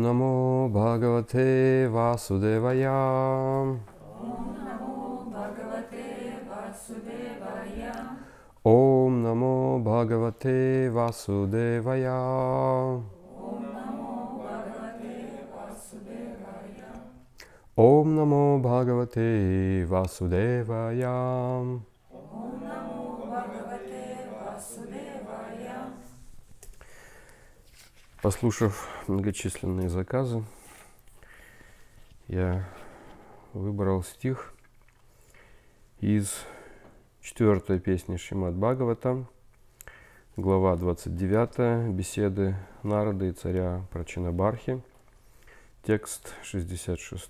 Namo ॐ Vasudevaya ॐ नमो भगवते Vasudevaya Послушав многочисленные заказы, я выбрал стих из четвертой песни Шимат Бхагавата, глава 29, беседы Нарада и царя Прачинабархи, текст 66.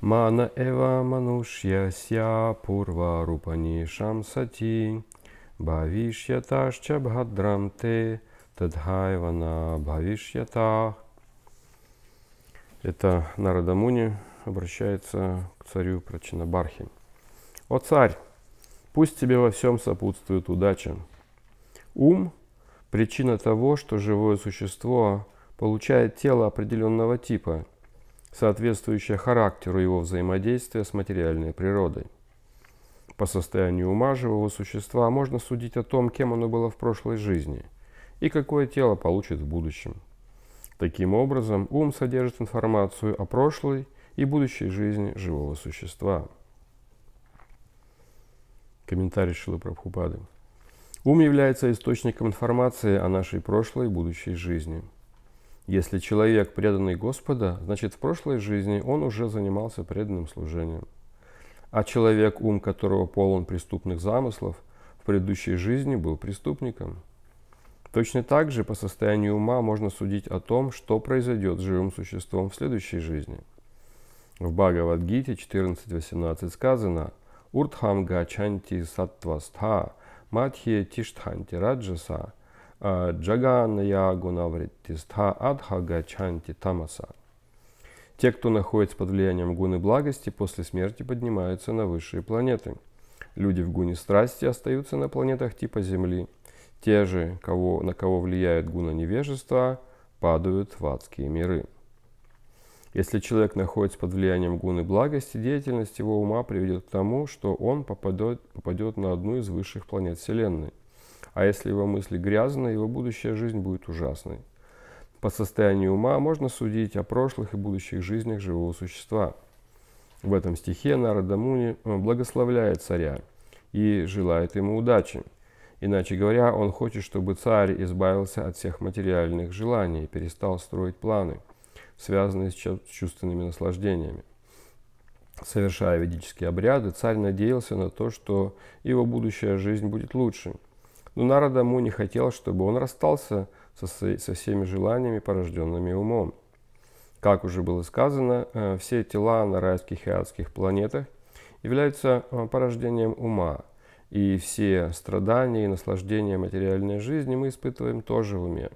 Мана эва манушья ся пурва рупани шамсати бавишья ташча бхадрам те, Тадхайвана Бхавишьята. Это Нарадамуни обращается к царю Прачинабархи. «О царь, пусть тебе во всем сопутствует удача. Ум – причина того, что живое существо получает тело определенного типа, соответствующее характеру его взаимодействия с материальной природой. По состоянию ума живого существа можно судить о том, кем оно было в прошлой жизни – и какое тело получит в будущем. Таким образом, ум содержит информацию о прошлой и будущей жизни живого существа. Комментарий Шилы Прабхупады. Ум является источником информации о нашей прошлой и будущей жизни. Если человек преданный Господа, значит в прошлой жизни он уже занимался преданным служением. А человек, ум которого полон преступных замыслов, в предыдущей жизни был преступником – Точно так же по состоянию ума можно судить о том, что произойдет с живым существом в следующей жизни. В Бхагавадгите 14.18 сказано «Уртхамга чанти саттвастха матхи тиштханти раджаса а джаганая гунавриттистха адхага чанти тамаса». Те, кто находится под влиянием гуны благости, после смерти поднимаются на высшие планеты. Люди в гуне страсти остаются на планетах типа Земли – те же, кого, на кого влияет гуна невежества, падают в адские миры. Если человек находится под влиянием гуны благости, деятельность его ума приведет к тому, что он попадет, попадет на одну из высших планет Вселенной. А если его мысли грязны, его будущая жизнь будет ужасной. По состоянию ума можно судить о прошлых и будущих жизнях живого существа. В этом стихе Нарада Муни э, благословляет царя и желает ему удачи – Иначе говоря, он хочет, чтобы царь избавился от всех материальных желаний, и перестал строить планы, связанные с чувственными наслаждениями. Совершая ведические обряды, царь надеялся на то, что его будущая жизнь будет лучше. Но Нарада ему не хотел, чтобы он расстался со всеми желаниями, порожденными умом. Как уже было сказано, э, все тела на райских и адских планетах являются э, порождением ума, и все страдания и наслаждения материальной жизни мы испытываем тоже в уме.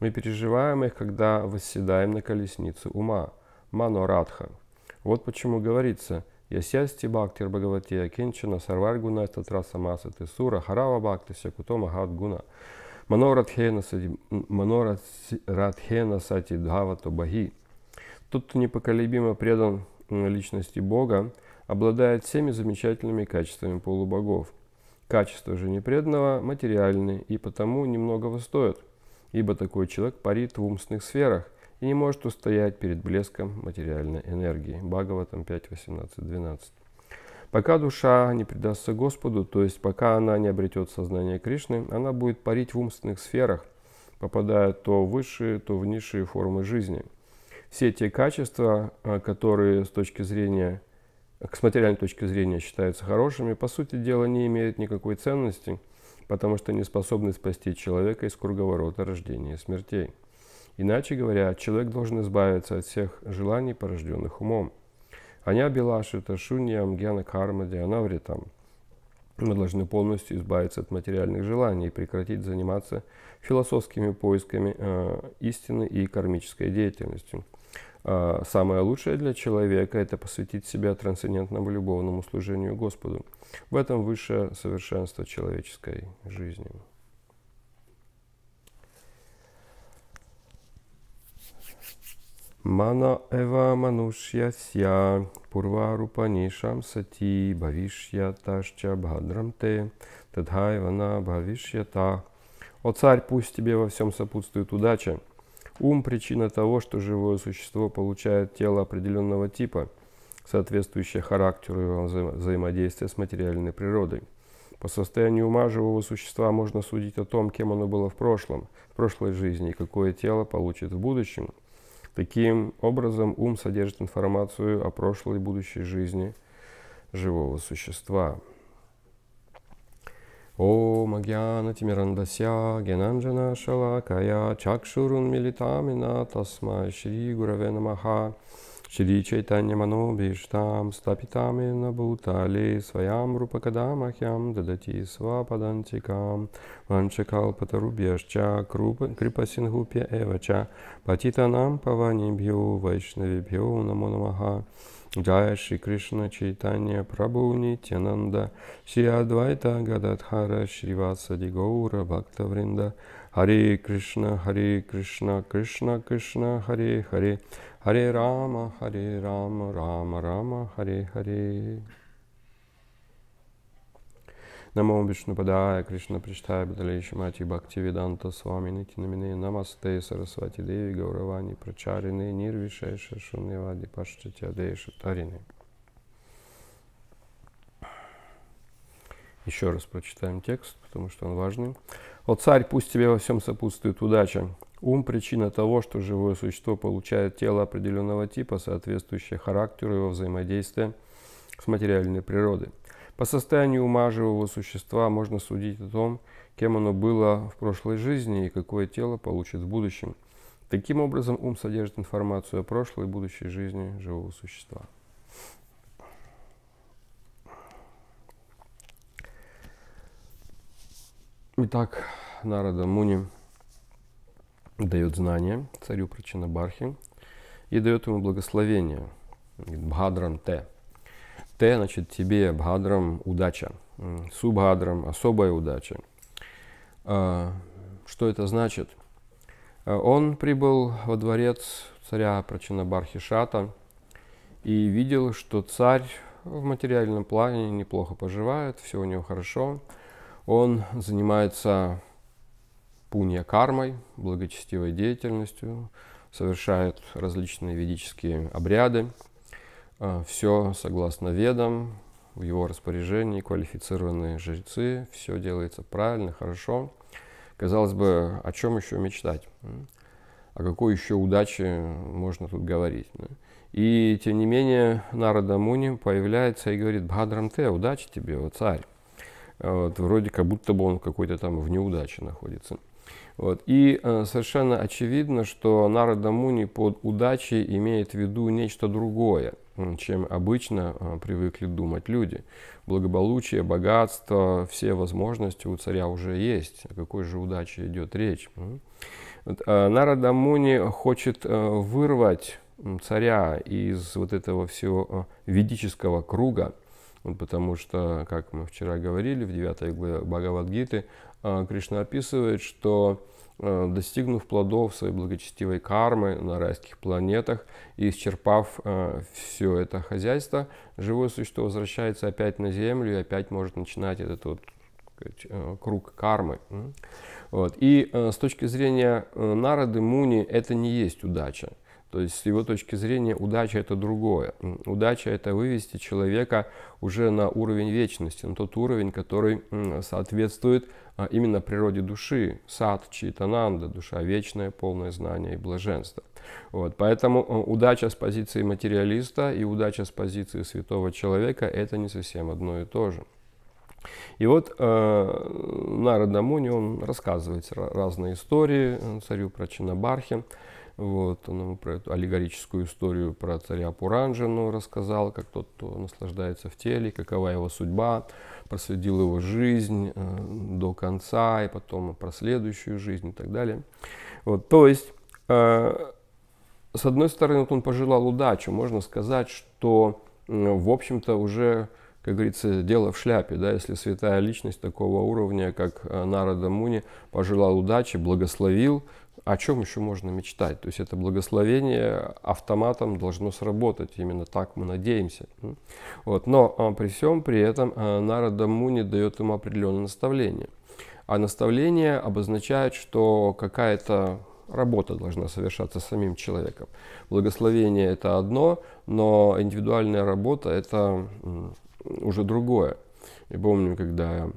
Мы переживаем их, когда восседаем на колеснице ума, манорадха. Вот почему говорится «Я сясти бхактир бхагавати акинчана сарваргуна эстатра самаса тесура харава бхакти сякутома гадгуна». Манорадхена сати дхавато баги. Тот, кто непоколебимо предан личности Бога, обладает всеми замечательными качествами полубогов. Качества же непреданного материальны и потому немногого стоят, ибо такой человек парит в умственных сферах и не может устоять перед блеском материальной энергии. Бхагаватам 5, 18, 12. Пока душа не предастся Господу, то есть пока она не обретет сознание Кришны, она будет парить в умственных сферах, попадая то в высшие, то в низшие формы жизни. Все те качества, а, которые с точки зрения с материальной точки зрения считаются хорошими, по сути дела не имеют никакой ценности, потому что не способны спасти человека из круговорота рождения и смертей. Иначе говоря, человек должен избавиться от всех желаний, порожденных умом. Аня Белашита, Шуньям, Гьяна Карма, Дианавритам. Мы должны полностью избавиться от материальных желаний и прекратить заниматься философскими поисками э, истины и кармической деятельностью – а, самое лучшее для человека – это посвятить себя трансцендентному любовному служению Господу. В этом высшее совершенство человеческой жизни. Мана эва манушья ся пурвару панишам сати бавишья ташча бхадрам те тадхайвана бавишья та. О царь, пусть тебе во всем сопутствует удача – Ум – причина того, что живое существо получает тело определенного типа, соответствующее характеру его вза взаимодействия с материальной природой. По состоянию ума живого существа можно судить о том, кем оно было в прошлом, в прошлой жизни и какое тело получит в будущем. Таким образом, ум содержит информацию о прошлой и будущей жизни живого существа. О Магьяна Тимирандася, Генанджана Шалакая, Чакшурун Милитамина, Тасма Шри Гуравена Маха, Шри Чайтанья Манобиштам, Стапитамина Бутали, Своям Рупакадамахям, Дадати Свападантикам, Ванчакал Патарубьяшча, Крипасингупья Эвача, бью Паванибью, бью намо намаха Джая Шри Кришна Чайтанья Прабху Нитянанда Шри Адвайта Гададхара Шривасади Гаура Бхакта Вринда Хари Кришна Хари Кришна Кришна Кришна Хари, Хари, Хари Рама Хари Рама Рама Рама Хари, Хари. Намо Вишнупадая, Кришна Приштая, Бадалейши Мати Бхакти Виданта Свами Нити Намине Намасте Сарасвати Деви Гауравани Прачарины Нирвишеша Шуневади Пашчатя Дейши Тарины. Еще раз прочитаем текст, потому что он важный. «О царь, пусть тебе во всем сопутствует удача. Ум – причина того, что живое существо получает тело определенного типа, соответствующее характеру его взаимодействия с материальной природой. По состоянию ума живого существа можно судить о том, кем оно было в прошлой жизни и какое тело получит в будущем. Таким образом, ум содержит информацию о прошлой и будущей жизни живого существа. Итак, Нарада Муни дает знания царю Бархи и дает ему благословение. Бхадрам Те – Т, значит, тебе бхадрам удача. Субхадрам особая удача. А, что это значит? А, он прибыл во дворец царя Прачинабархишата и видел, что царь в материальном плане неплохо поживает, все у него хорошо. Он занимается пунья кармой, благочестивой деятельностью, совершает различные ведические обряды, а, все согласно ведам, в его распоряжении квалифицированные жрецы, все делается правильно, хорошо. Казалось бы, о чем еще мечтать? О какой еще удаче можно тут говорить? И тем не менее Нарада Муни появляется и говорит, Бхадрам Те, удачи тебе, о царь. А вот, вроде как будто бы он какой-то там в неудаче находится. Вот. И э, совершенно очевидно, что Нарада Муни под удачей имеет в виду нечто другое – чем обычно э, привыкли думать люди. Благополучие, богатство, все возможности у царя уже есть. О какой же удаче идет речь? Э, Нарада Муни хочет э, вырвать царя из вот этого всего ведического круга, потому что, как мы вчера говорили в 9 главе Бхагавадгиты, Кришна описывает, что Э, достигнув плодов своей благочестивой кармы на райских планетах и исчерпав э, все это хозяйство, живое существо возвращается опять на Землю и опять может начинать этот вот э, круг кармы. Вот. И с точки зрения народы Муни это не есть удача. То есть с его точки зрения удача это другое. Удача это вывести человека уже на уровень вечности, на тот уровень, который соответствует а именно природе души, сад, читананда, душа вечная, полное знание и блаженство. Вот, поэтому э, удача с позиции материалиста и удача с позиции святого человека – это не совсем одно и то же. И вот э, Нарада Муни, он рассказывает разные истории э, царю про Чинабархи. Вот, он ему про эту аллегорическую историю про царя Пуранджину рассказал, как тот, кто наслаждается в теле, какова его судьба проследил его жизнь э, до конца, и потом про следующую жизнь и так далее. Вот, то есть, э, с одной стороны, вот он пожелал удачи. Можно сказать, что, в общем-то, уже, как говорится, дело в шляпе. Да? Если святая личность такого уровня, как э, Нарада Муни, пожелал удачи, благословил о чем еще можно мечтать? То есть это благословение автоматом должно сработать, именно так мы надеемся. Вот. Но а, при всем при этом Нарада Муни дает ему определенное наставление. А наставление обозначает, что какая-то работа должна совершаться самим человеком. Благословение – это одно, но индивидуальная работа – это уже другое. Я помню, когда я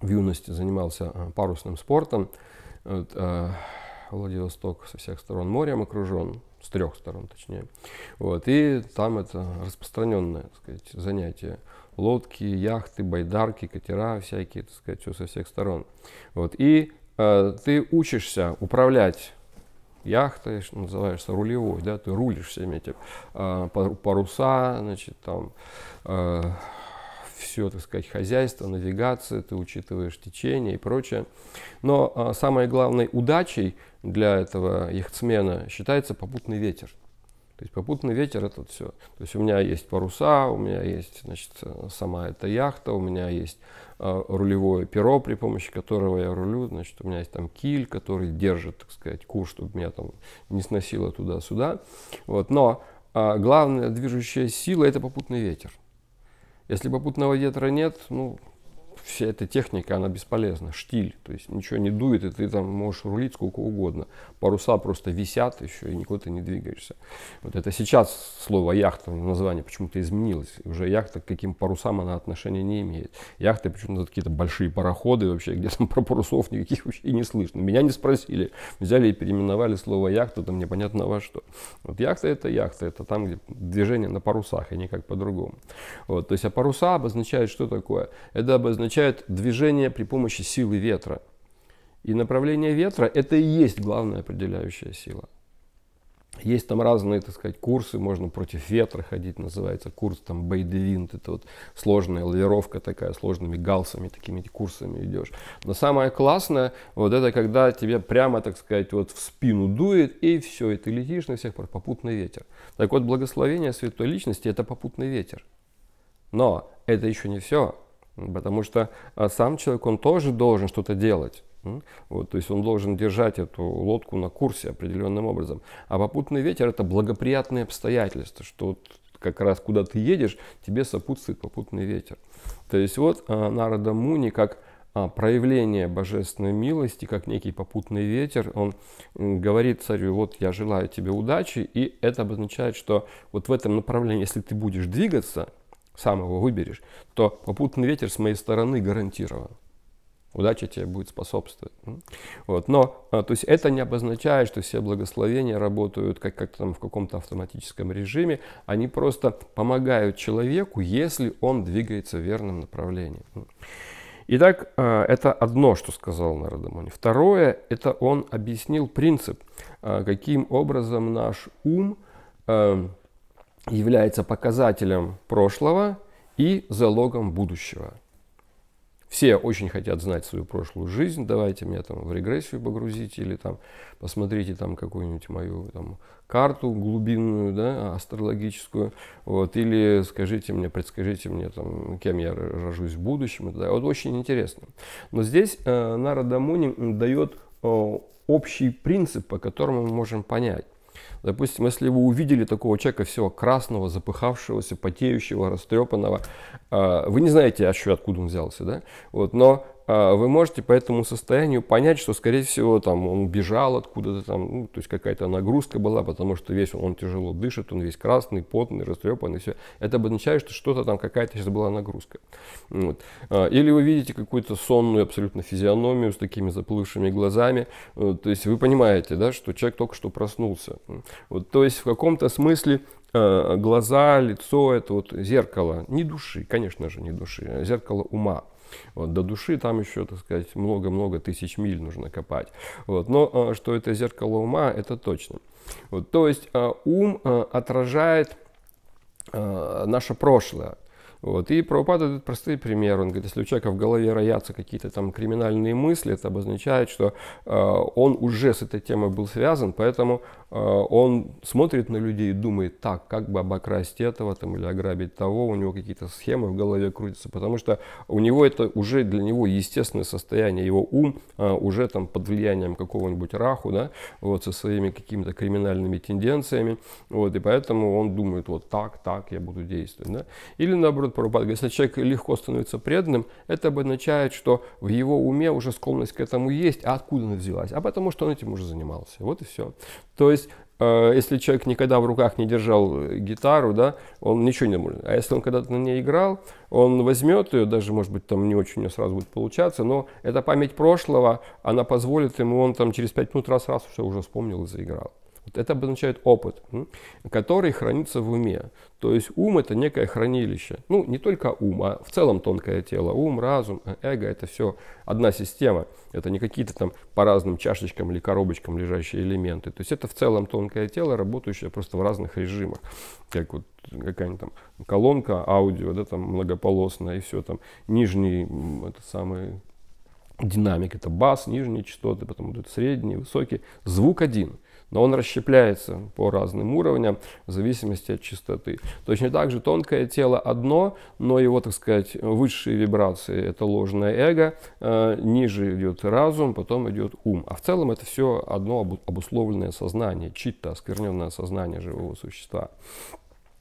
в юности занимался а, парусным спортом, вот, а, Владивосток со всех сторон морем окружен, с трех сторон точнее. Вот, и там это распространенное так сказать, занятие. Лодки, яхты, байдарки, катера всякие, так сказать, все со всех сторон. Вот, и э, ты учишься управлять яхтой, называешься рулевой, да, ты рулишь всеми этим, э, паруса, значит, там, э, все, так сказать, хозяйство, навигация, ты учитываешь течение и прочее. Но а, самой главной удачей для этого яхтсмена считается попутный ветер. То есть попутный ветер это все. То есть у меня есть паруса, у меня есть значит, сама эта яхта, у меня есть э, рулевое перо, при помощи которого я рулю. Значит, у меня есть там киль, который держит, так сказать, курс, чтобы меня там не сносило туда-сюда. Вот. Но э, главная движущая сила это попутный ветер. Если попутного ветра нет, ну, вся эта техника, она бесполезна, штиль, то есть ничего не дует, и ты там можешь рулить сколько угодно. Паруса просто висят еще, и никуда ты не двигаешься. Вот это сейчас слово яхта, ну, название почему-то изменилось. Уже яхта к каким парусам она отношения не имеет. Яхты почему-то какие-то большие пароходы вообще, где там про парусов никаких вообще и не слышно. Меня не спросили, взяли и переименовали слово яхта, там непонятно во что. Вот яхта это яхта, это там, где движение на парусах, и никак по-другому. Вот, то есть, а паруса обозначает что такое? Это обозначает означают движение при помощи силы ветра. И направление ветра – это и есть главная определяющая сила. Есть там разные, так сказать, курсы, можно против ветра ходить, называется курс там бейдевинт, это вот сложная лавировка такая, сложными галсами, такими курсами идешь. Но самое классное, вот это когда тебе прямо, так сказать, вот в спину дует, и все, и ты летишь на всех, попутный ветер. Так вот, благословение Святой Личности – это попутный ветер. Но это еще не все. Потому что а, сам человек, он тоже должен что-то делать. Вот, то есть он должен держать эту лодку на курсе определенным образом. А попутный ветер – это благоприятные обстоятельства, что вот как раз куда ты едешь, тебе сопутствует попутный ветер. То есть вот а, Нарада Муни как а, проявление божественной милости, как некий попутный ветер, он говорит царю, вот я желаю тебе удачи, и это обозначает, что вот в этом направлении, если ты будешь двигаться, сам его выберешь, то попутный ветер с моей стороны гарантирован. Удача тебе будет способствовать. Вот. Но а, то есть это не обозначает, что все благословения работают как, как там в каком-то автоматическом режиме. Они просто помогают человеку, если он двигается в верном направлении. Итак, а, это одно, что сказал Нарадамони. Второе, это он объяснил принцип, а, каким образом наш ум является показателем прошлого и залогом будущего. Все очень хотят знать свою прошлую жизнь. Давайте меня там в регрессию погрузить или там посмотрите там какую-нибудь мою там, карту глубинную, да, астрологическую. Вот, или скажите мне, предскажите мне, там, кем я рожусь в будущем. И вот очень интересно. Но здесь э, Нарада Муни дает э, общий принцип, по которому мы можем понять, Допустим, если вы увидели такого человека всего красного, запыхавшегося, потеющего, растрепанного, а, вы не знаете, а что, откуда он взялся, да? Вот, но а, вы можете по этому состоянию понять, что, скорее всего, там он бежал откуда-то там, ну, то есть какая-то нагрузка была, потому что весь он, он тяжело дышит, он весь красный, потный, растрепанный, все. Это обозначает, что что-то там какая-то сейчас была нагрузка. Вот. А, или вы видите какую-то сонную абсолютно физиономию с такими заплывшими глазами, э, то есть вы понимаете, да, что человек только что проснулся. Вот, то есть в каком-то смысле э, глаза, лицо, это вот зеркало, не души, конечно же, не души, а зеркало ума. Вот, до души там еще, так сказать, много-много тысяч миль нужно копать. Вот, но а, что это зеркало ума, это точно. Вот, то есть а, ум а, отражает наше прошлое. Вот. И Прабхупада дает простые примеры. Он говорит, если у человека в голове роятся какие-то там криминальные мысли, это обозначает, что э, он уже с этой темой был связан, поэтому э, он смотрит на людей и думает, так, как бы обокрасть этого там, или ограбить того, у него какие-то схемы в голове крутятся, потому что у него это уже для него естественное состояние, его ум э, уже там под влиянием какого-нибудь раху, да, вот со своими какими-то криминальными тенденциями, вот, и поэтому он думает, вот так, так я буду действовать, да. Или наоборот, этот Прабхупада если человек легко становится преданным, это обозначает, что в его уме уже склонность к этому есть. А откуда она взялась? А потому что он этим уже занимался. Вот и все. То есть э, если человек никогда в руках не держал э, гитару, да, он ничего не может. А если он когда-то на ней играл, он возьмет ее, даже, может быть, там не очень у него сразу будет получаться, но эта память прошлого, она позволит ему, он там через пять минут раз-раз все уже вспомнил и заиграл. Вот это обозначает опыт, который хранится в уме. То есть ум это некое хранилище. Ну, не только ум, а в целом тонкое тело. Ум, разум, э, эго это все одна система. Это не какие-то там по разным чашечкам или коробочкам лежащие элементы. То есть это в целом тонкое тело, работающее просто в разных режимах. Как вот какая-нибудь там колонка аудио, да, там многополосная и все там. Нижний, это самый динамик, это бас, нижние частоты, потом идут средние, высокие. Звук один – но он расщепляется по разным уровням в зависимости от частоты. Точно так же тонкое тело одно, но его, так сказать, высшие вибрации – это ложное эго, э, ниже идет разум, потом идет ум. А в целом это все одно обусловленное сознание, читта, оскверненное сознание живого существа.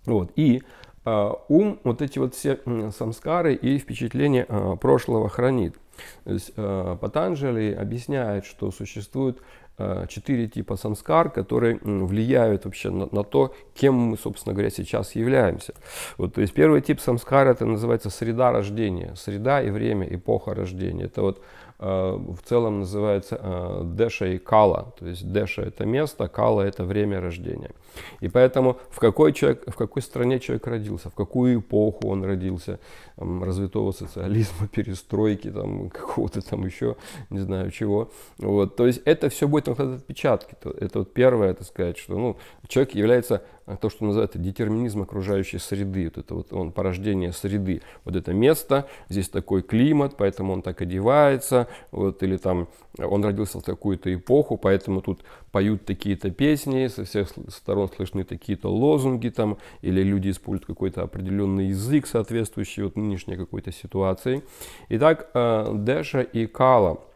Вот. И э, ум вот эти вот все самскары и впечатления э, прошлого хранит. То есть, Патанджали объясняет, что существует Э, четыре типа самскар, которые влияют вообще на, на то, кем мы, собственно говоря, сейчас являемся. Вот, то есть первый тип самскара это называется среда рождения, среда и время, эпоха рождения. Это вот Э, в целом называется э, Деша и Кала. То есть Деша это место, Кала это время рождения. И поэтому в какой, человек, в какой стране человек родился, в какую эпоху он родился, развитого социализма, перестройки, там, какого-то там еще, не знаю чего. Вот. То есть это все будет накладывать отпечатки. Это вот первое, это сказать, что ну, человек является а то, что называется детерминизм окружающей среды. Вот это вот он порождение среды. Вот это место, здесь такой климат, поэтому он так одевается. Вот, или там он родился в такую-то эпоху, поэтому тут поют такие-то песни, со всех сторон слышны такие-то лозунги там, или люди используют какой-то определенный язык, соответствующий вот нынешней какой-то ситуации. Итак, э, Дэша и Кала –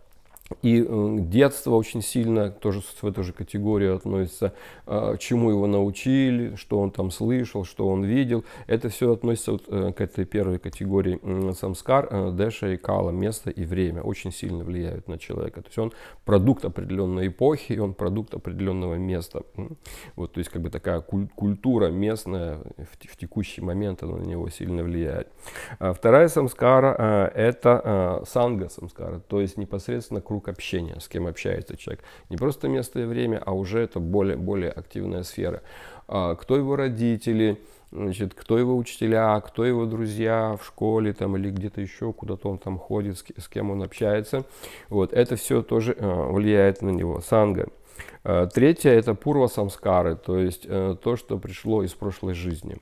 и э, детство очень сильно тоже в эту же категорию относится, а, чему его научили, что он там слышал, что он видел. Это все относится вот э, к этой первой категории самскар, э, дэша и кала, место и время. Очень сильно влияют на человека. То есть он продукт определенной эпохи, и он продукт определенного места. Вот, то есть как бы такая культура местная в текущий момент она на него сильно влияет. А вторая самскара это санга самскара, то есть непосредственно круг круг общения, с кем общается человек. Не просто место и время, а уже это более, более активная сфера. А, кто его родители, значит, кто его учителя, кто его друзья в школе там, или где-то еще, куда-то он там ходит, с, кем он общается. Вот, это все тоже э, влияет на него. Санга. Э, третье – это пурва самскары, то есть э, то, что пришло из прошлой жизни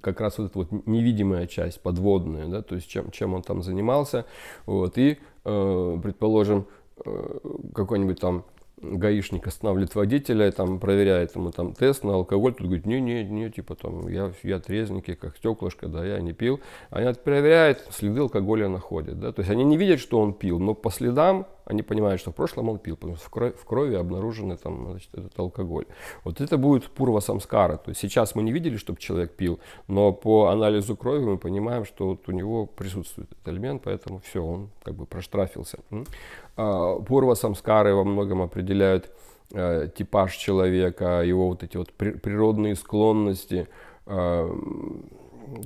как раз вот эта вот невидимая часть, подводная, да, то есть чем, чем он там занимался, вот, и Э, предположим, э, какой-нибудь там гаишник останавливает водителя, там проверяет ему там тест на алкоголь, тут говорит, не, не, не, типа там я, я трезненький, как стеклышко, да, я не пил. Они проверяют, следы алкоголя находят, да, то есть они не видят, что он пил, но по следам они понимают, что в прошлом он пил, потому что в крови, в крови обнаружен там, значит, этот алкоголь. Вот это будет пурва самскара. То есть сейчас мы не видели, чтобы человек пил, но по анализу крови мы понимаем, что вот у него присутствует этот элемент, поэтому все, он как бы проштрафился. А, пурва самскары во многом определяют э, типаж человека, его вот эти вот природные склонности, э,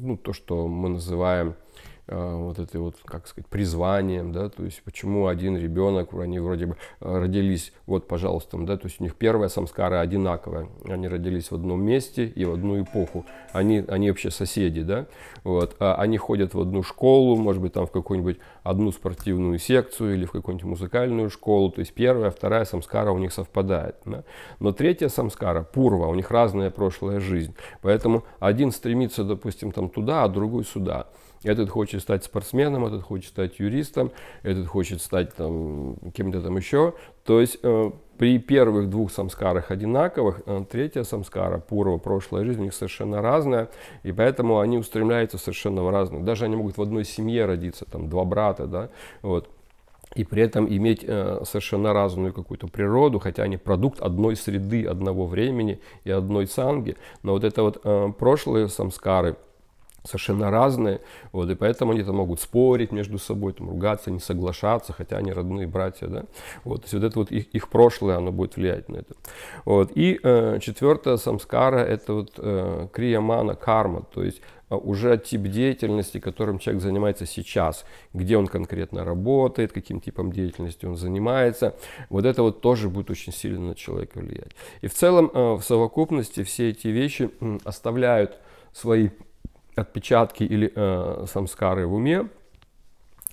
ну, то, что мы называем а, вот этой вот, как сказать, призванием, да, то есть почему один ребенок, они вроде бы э, родились, вот, пожалуйста, да, то есть у них первая самскара одинаковая, они родились в одном месте и в одну эпоху, они, они вообще соседи, да, вот, а они ходят в одну школу, может быть, там в какую-нибудь одну спортивную секцию или в какую-нибудь музыкальную школу, то есть первая, вторая самскара у них совпадает, да? но третья самскара, пурва, у них разная прошлая жизнь, поэтому один стремится, допустим, там туда, а другой сюда, этот хочет стать спортсменом, этот хочет стать юристом, этот хочет стать там, кем-то там еще. То есть э, при первых двух самскарах одинаковых, э, третья самскара, пурва, прошлая жизнь, у них совершенно разная, и поэтому они устремляются совершенно в разные. Даже они могут в одной семье родиться, там два брата, да, вот и при этом иметь э, совершенно разную какую-то природу, хотя они продукт одной среды, одного времени и одной санги. Но вот это вот э, прошлые самскары – совершенно разные, вот, и поэтому они там могут спорить между собой, там, ругаться, не соглашаться, хотя они родные братья, да, вот, то есть вот это вот их, их прошлое, оно будет влиять на это, вот, и э, четвертое самскара, это вот э, криямана, карма, то есть э, уже тип деятельности, которым человек занимается сейчас, где он конкретно работает, каким типом деятельности он занимается, вот это вот тоже будет очень сильно на человека влиять. И в целом э, в совокупности все эти вещи оставляют свои отпечатки или э, самскары в уме.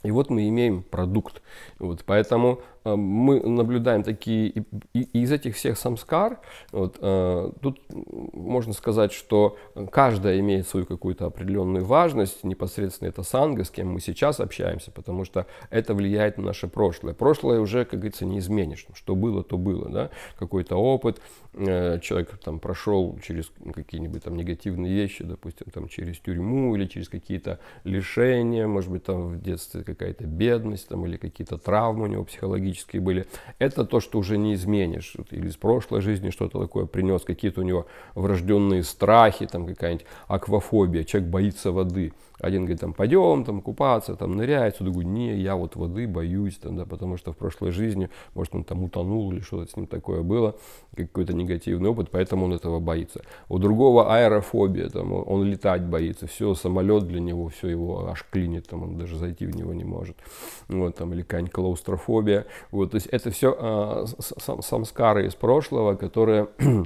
И вот мы имеем продукт. Вот, поэтому а, мы наблюдаем такие, и, из этих всех самскар, вот, а, тут можно сказать, что каждая имеет свою какую-то определенную важность, непосредственно это санга, с кем мы сейчас общаемся, потому что это влияет на наше прошлое. Прошлое уже, как говорится, не изменишь, ну, что было, то было, да, какой-то опыт, э, человек там прошел через какие-нибудь там негативные вещи, допустим, там через тюрьму или через какие-то лишения, может быть, там в детстве какая-то бедность там или какие-то травмы у него психологические, исторические были, это то, что уже не изменишь. Или из прошлой жизни что-то такое принес, какие-то у него врожденные страхи, там какая-нибудь аквафобия, человек боится воды – один говорит, там, пойдем там, купаться, там, ныряет, сюда говорит, не, я вот воды боюсь, там, да, потому что в прошлой жизни, может, он там утонул или что-то с ним такое было, какой-то негативный опыт, поэтому он этого боится. У другого аэрофобия, там, он летать боится, все, самолет для него, все его аж клинит, там, он даже зайти в него не может, вот, там, или какая-нибудь клаустрофобия, вот, то есть это все э, а, сам, самскары из прошлого, которые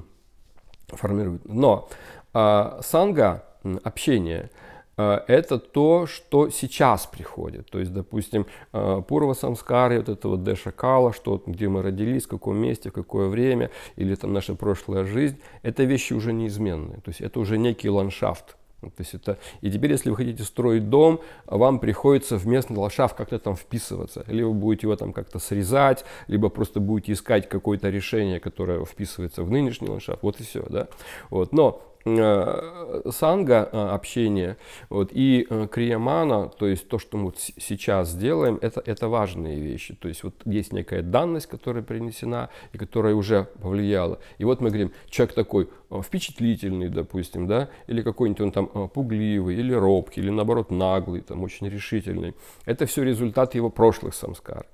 формируют. Но э, санга, общение – Э, это то, что сейчас приходит. То есть, допустим, э, Пурва Самскары, вот это вот Дэша Кала, что, где мы родились, в каком месте, в какое время, или там наша прошлая жизнь, это вещи уже неизменные. То есть это уже некий ландшафт. То есть это... И теперь, если вы хотите строить дом, вам приходится в местный ландшафт как-то там вписываться. Либо будете его там как-то срезать, либо просто будете искать какое-то решение, которое вписывается в нынешний ландшафт. Вот и все, да. Вот. Но Э, санга э, общение вот, и э, криямана, то есть то, что мы сейчас сделаем это, это важные вещи. То есть вот есть некая данность, которая принесена и которая уже повлияла. И вот мы говорим, человек такой, Э, впечатлительный, допустим, да, или какой-нибудь он там э, пугливый, или робкий, или наоборот наглый, там очень решительный. Это все результат его прошлых самскар.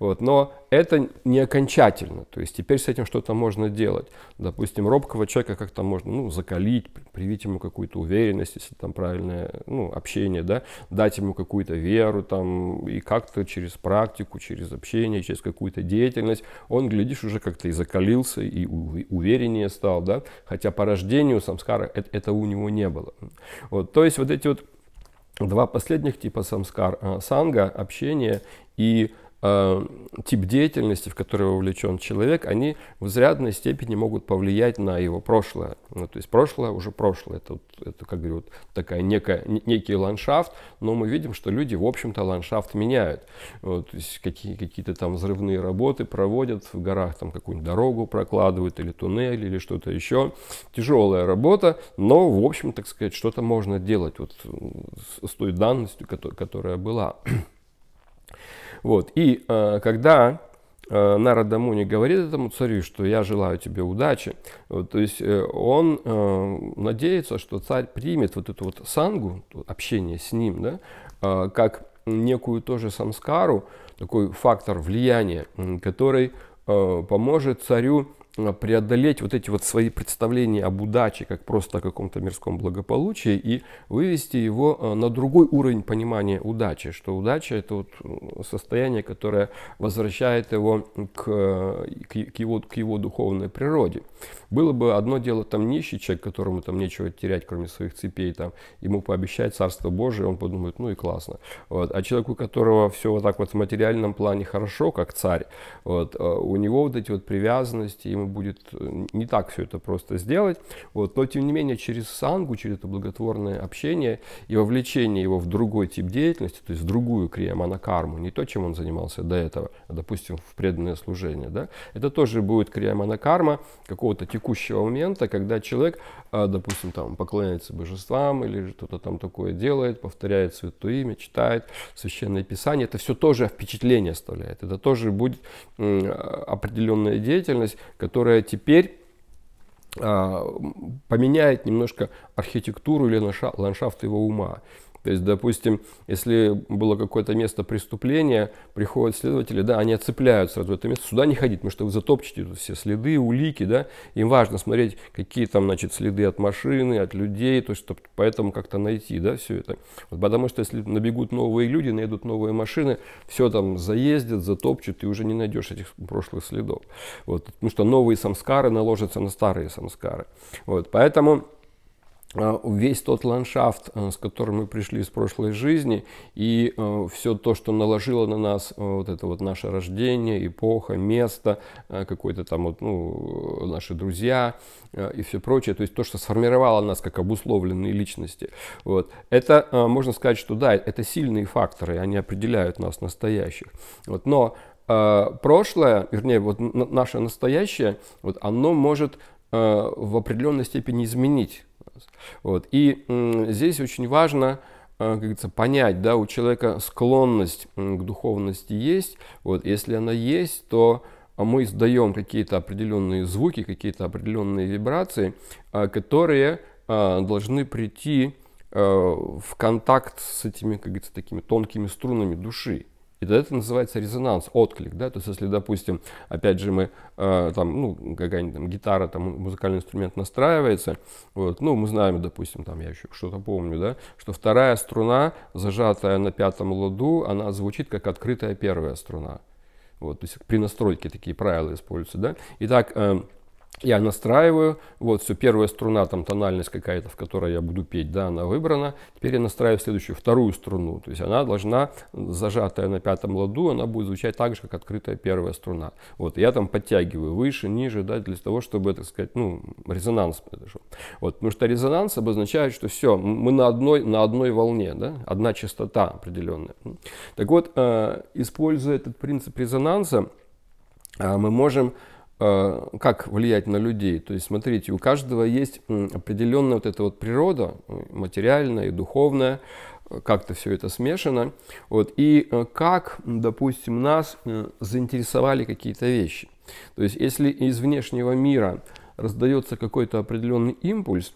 Вот. Но это не окончательно, то есть теперь с этим что-то можно делать. Допустим, робкого человека как-то можно ну, закалить, привить ему какую-то уверенность, если там правильное ну, общение, да, дать ему какую-то веру там, и как-то через практику, через общение, через какую-то деятельность, он, глядишь, уже как-то и закалился, и увереннее стал, да, хотя по рождению самскара это, это у него не было. Вот, то есть вот эти вот два последних типа самскар, а, санга, общение и Э, тип деятельности, в который увлечен человек, они в изрядной степени могут повлиять на его прошлое. Ну, то есть прошлое уже прошлое. Это, это как говорят такая некая, некий ландшафт, но мы видим, что люди, в общем-то, ландшафт меняют. Вот, то есть какие, какие-то там взрывные работы проводят в горах, там какую-нибудь дорогу прокладывают или туннель или что-то еще. Тяжелая работа, но, в общем, так сказать, что-то можно делать вот с той данностью, которая была. Вот. И э, когда э, Нарада Муни говорит этому царю, что я желаю тебе удачи, вот, то есть э, он э, надеется, что царь примет вот эту вот сангу, общение с ним, да, э, как некую тоже самскару, такой фактор влияния, который э, поможет царю а, преодолеть вот эти вот свои представления об удаче, как просто о каком-то мирском благополучии, и вывести его а, на другой уровень понимания удачи, что удача – это вот состояние, которое возвращает его к, э, к, его, к его духовной природе. Было бы одно дело там нищий человек, которому там нечего терять, кроме своих цепей, там, ему пообещать Царство Божие, он подумает, ну и классно. Вот. А человеку, у которого все вот так вот в материальном плане хорошо, как царь, вот, э, у него вот эти вот привязанности, ему будет э, не так все это просто сделать. Вот. Но тем не менее, через сангу, через это благотворное общение и вовлечение его в другой тип деятельности, то есть в другую крияманакарму, не то, чем он занимался до этого, а, допустим, в преданное служение, да, это тоже будет крияманакарма какого-то текущего текущего момента, когда человек, а, допустим, там поклоняется божествам или что-то там такое делает, повторяет святое имя, читает священное писание, это все тоже впечатление оставляет. Это тоже будет а, определенная деятельность, которая теперь а, поменяет немножко архитектуру или ландшафт его ума. То есть, допустим, если было какое-то место преступления, приходят следователи, да, они отцепляют сразу это место, сюда не ходить, потому что вы затопчете тут все следы, улики, да, им важно смотреть, какие там, значит, следы от машины, от людей, то есть, чтобы поэтому как-то найти, да, все это. Вот потому что если набегут новые люди, найдут новые машины, все там заездят, затопчут, и уже не найдешь этих прошлых следов. Вот, потому что новые самскары наложатся на старые самскары. Вот, поэтому... Э, весь тот ландшафт, э, с которым мы пришли из прошлой жизни, и э, все то, что наложило на нас вот это вот наше рождение, эпоха, место, какой-то там вот, ну, наши друзья и все прочее, то есть то, что сформировало нас как обусловленные личности. Вот. Это, можно сказать, что да, это сильные факторы, они определяют нас настоящих. Вот. Но прошлое, вернее, вот наше настоящее, вот оно может в определенной степени изменить вот. И здесь очень важно э, как говорится, понять, да, у человека склонность к духовности есть. Вот, если она есть, то а, мы издаем какие-то определенные звуки, какие-то определенные вибрации, а, которые а, должны прийти э, в контакт с этими, как говорится, такими тонкими струнами души тогда это называется резонанс, отклик, да, то есть если, допустим, опять же мы, э, там, ну, какая-нибудь там гитара, там, музыкальный инструмент настраивается, вот, ну, мы знаем, допустим, там, я еще что-то помню, да, что вторая струна, зажатая на пятом ладу, она звучит как открытая первая струна. Вот, то есть при настройке такие правила используются, да. Итак, э, я настраиваю, вот все, первая струна, там тональность какая-то, в которой я буду петь, да, она выбрана. Теперь я настраиваю следующую, вторую струну, то есть она должна, зажатая на пятом ладу, она будет звучать так же, как открытая первая струна. Вот, я там подтягиваю выше, ниже, да, для того, чтобы, так сказать, ну, резонанс произошел. Вот, потому что резонанс обозначает, что все, мы на одной, на одной волне, да, одна частота определенная. Так вот, э, используя этот принцип резонанса, э, мы можем Э, как влиять на людей. То есть, смотрите, у каждого есть определенная вот эта вот природа, э, материальная и духовная, э, как-то все это смешано. Вот, и как, допустим, нас заинтересовали какие-то вещи. То есть, если из внешнего мира раздается какой-то определенный импульс,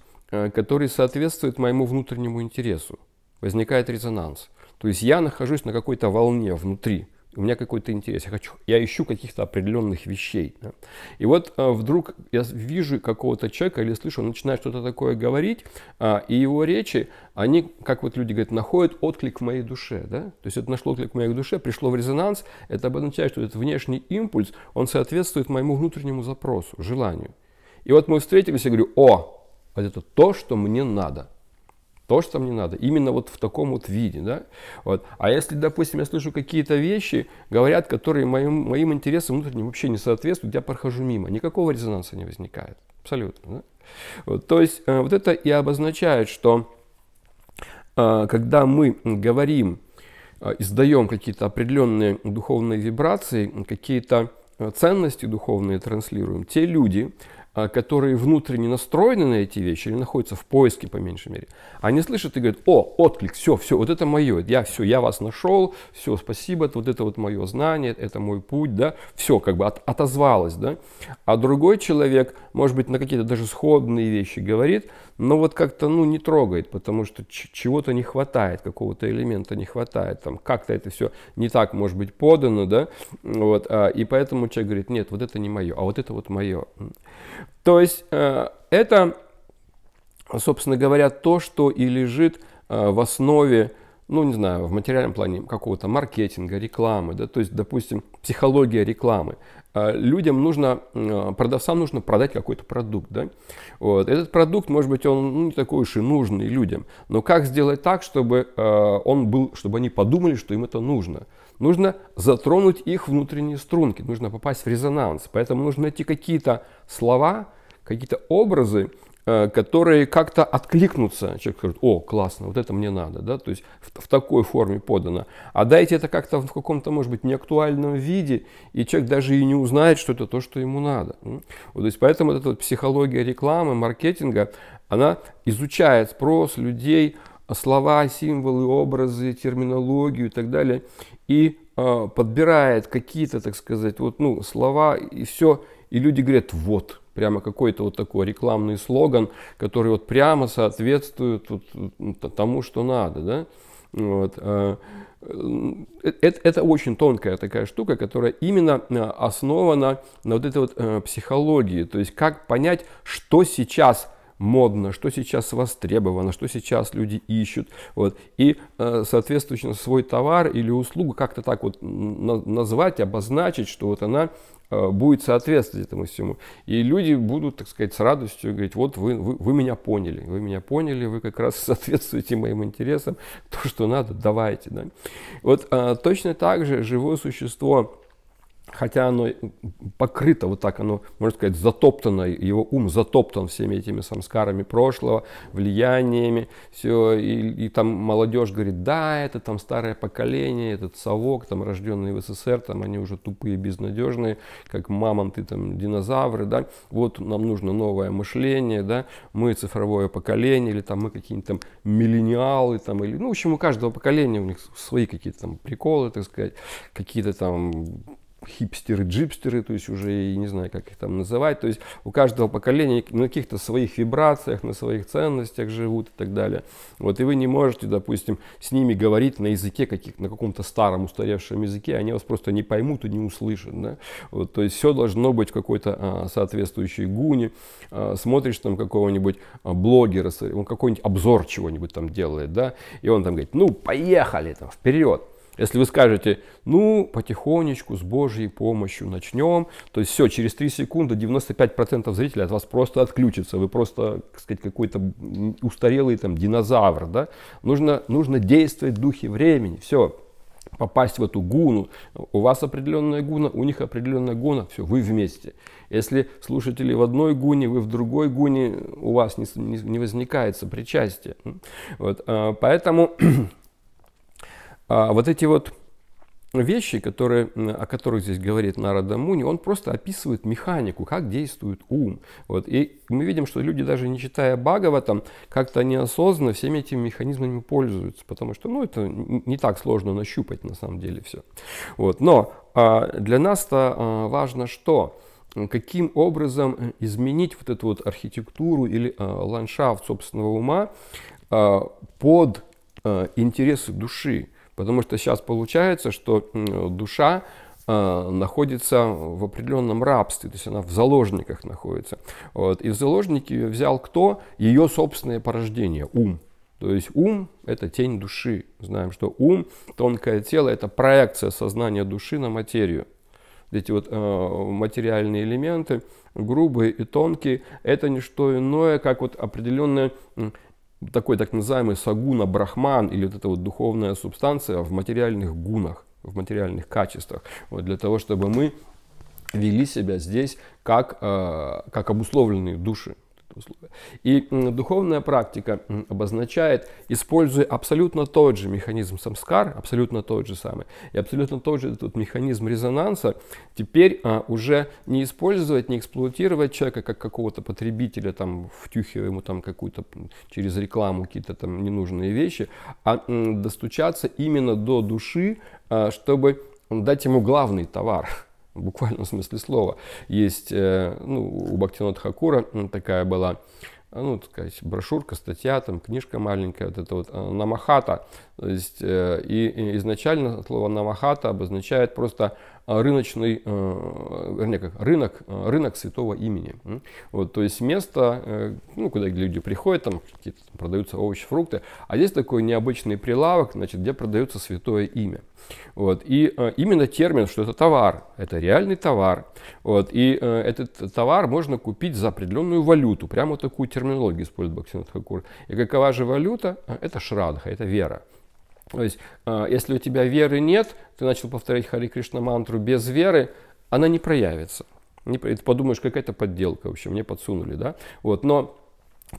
который соответствует моему внутреннему интересу, возникает резонанс. То есть я нахожусь на какой-то волне внутри – у меня какой-то интерес, я хочу, я ищу каких-то определенных вещей. Да? И вот а, вдруг я вижу какого-то человека или слышу, он начинает что-то такое говорить, а, и его речи, они, как вот люди говорят, находят отклик в моей душе. Да? То есть это нашло отклик в моей душе, пришло в резонанс, это обозначает, что этот внешний импульс, он соответствует моему внутреннему запросу, желанию. И вот мы встретились, я говорю, о, вот это то, что мне надо то, что мне надо. Именно вот в таком вот виде. Да? Вот. А если, допустим, я слышу какие-то вещи, говорят, которые моим, моим интересам внутренним вообще не соответствуют, я прохожу мимо. Никакого резонанса не возникает. Абсолютно. Да? Вот. То есть э, вот это и обозначает, что э, когда мы говорим, э, издаем какие-то определенные духовные вибрации, какие-то э, ценности духовные транслируем, те люди, а, которые внутренне настроены на эти вещи или находятся в поиске, по меньшей мере, они слышат и говорят, о, отклик, все, все, вот это мое, я все, я вас нашел, все, спасибо, это вот это вот мое знание, это мой путь, да, все как бы от, отозвалось, да. А другой человек, может быть, на какие-то даже сходные вещи говорит, но вот как-то, ну, не трогает, потому что чего-то не хватает, какого-то элемента не хватает, там, как-то это все не так, может быть, подано, да, вот, а, и поэтому человек говорит, нет, вот это не мое, а вот это вот мое. То есть э, это, собственно говоря, то, что и лежит э, в основе, ну, не знаю, в материальном плане какого-то маркетинга, рекламы, да, то есть, допустим, психология рекламы. Э, людям нужно, продавцам нужно продать какой-то продукт, да. Вот. Этот продукт, может быть, он ну, не такой уж и нужный людям, но как сделать так, чтобы он был, чтобы они подумали, что им это нужно – нужно затронуть их внутренние струнки, нужно попасть в резонанс. Поэтому нужно найти какие-то слова, какие-то образы, э, которые как-то откликнутся. Человек скажет, о, классно, вот это мне надо, да, то есть в, в такой форме подано. А дайте это как-то в каком-то, может быть, неактуальном виде, и человек даже и не узнает, что это то, что ему надо. Вот, то есть поэтому вот эта вот психология рекламы, маркетинга, она изучает спрос людей, слова, символы, образы, терминологию и так далее, и э, подбирает какие-то, так сказать, вот, ну, слова и все, и люди говорят, вот, прямо какой-то вот такой рекламный слоган, который вот прямо соответствует вот, ну, тому, что надо, да, вот, а, э, э, это, это очень тонкая такая штука, которая именно э, основана на вот этой вот э, психологии, то есть как понять, что сейчас – модно, что сейчас востребовано, что сейчас люди ищут. Вот. И, э, соответственно, свой товар или услугу как-то так вот назвать, обозначить, что вот она э, будет соответствовать этому всему. И люди будут, так сказать, с радостью говорить, вот вы, вы, вы меня поняли, вы меня поняли, вы как раз соответствуете моим интересам, то, что надо, давайте. Да? Вот а, точно так же живое существо, хотя оно покрыто вот так, оно, можно сказать, затоптано, его ум затоптан всеми этими самскарами прошлого, влияниями, все, и, и там молодежь говорит, да, это там старое поколение, этот совок, там рожденные в СССР, там они уже тупые, безнадежные, как мамонты, там динозавры, да, вот нам нужно новое мышление, да, мы цифровое поколение, или там мы какие-нибудь там миллениалы, там, или, ну, в общем, у каждого поколения у них свои какие-то там приколы, так сказать, какие-то там хипстеры, джипстеры, то есть уже и не знаю, как их там называть. То есть у каждого поколения на каких-то своих вибрациях, на своих ценностях живут и так далее. Вот и вы не можете, допустим, с ними говорить на языке каких, на каком-то старом устаревшем языке, они вас просто не поймут и не услышат. Да? Вот, то есть все должно быть в какой-то а, соответствующей гуне. А, смотришь там какого-нибудь а, блогера, он какой-нибудь обзор чего-нибудь там делает, да, и он там говорит, ну поехали там вперед. Если вы скажете, ну, потихонечку, с Божьей помощью начнем, то есть все, через 3 секунды 95% зрителей от вас просто отключится, вы просто, так сказать, какой-то устарелый там динозавр, да? Нужно, нужно действовать в духе времени, все, попасть в эту гуну. У вас определенная гуна, у них определенная гуна, все, вы вместе. Если слушатели в одной гуне, вы в другой гуне, у вас не, не, не возникает сопричастие. Вот, а, поэтому А вот эти вот вещи, которые, о которых здесь говорит Нарада Муни, он просто описывает механику, как действует ум. Вот. И мы видим, что люди, даже не читая Бхагаватам, как-то неосознанно всеми этими механизмами пользуются, потому что ну, это не так сложно нащупать на самом деле все. Вот. Но а, для нас-то а, важно что? каким образом э, изменить вот эту вот архитектуру или э, ландшафт собственного ума э, под э, интересы души. Потому что сейчас получается, что душа э, находится в определенном рабстве, то есть она в заложниках находится. Вот. И в заложники ее взял кто? Ее собственное порождение, ум. То есть ум – это тень души. Знаем, что ум, тонкое тело – это проекция сознания души на материю. Эти вот э, материальные элементы, грубые и тонкие, это не что иное, как вот определенная такой так называемый сагуна брахман или вот эта вот духовная субстанция в материальных гунах, в материальных качествах, вот для того, чтобы мы вели себя здесь как, э, как обусловленные души, условия. И духовная практика обозначает, используя абсолютно тот же механизм самскар, абсолютно тот же самый, и абсолютно тот же этот механизм резонанса, теперь а, уже не использовать, не эксплуатировать человека как какого-то потребителя, там, втюхивая ему там какую-то через рекламу какие-то там ненужные вещи, а м, достучаться именно до души, а, чтобы дать ему главный товар – в буквальном смысле слова. Есть, э, ну, у Бхактинота Хакура такая была э, ну, так сказать, брошюрка, статья, там, книжка маленькая, вот это вот э, намахата. То есть, э, и, и изначально слово намахата обозначает просто а, рыночный, э, вернее, как рынок, э, рынок святого имени. Вот, то есть место, э, ну, куда люди приходят, там какие-то продаются овощи, фрукты, а здесь такой необычный прилавок, значит, где продается святое имя. Вот, и именно термин, что это товар, это реальный товар. Вот, и этот товар можно купить за определенную валюту, прямо такую терминологию использует Баксин Хакур. И какова же валюта? Это шрадха, это вера. То есть, э, если у тебя веры нет, ты начал повторять Хари Кришна мантру без веры, она не проявится. Не, ты подумаешь, какая-то подделка вообще, мне подсунули, да? Вот, но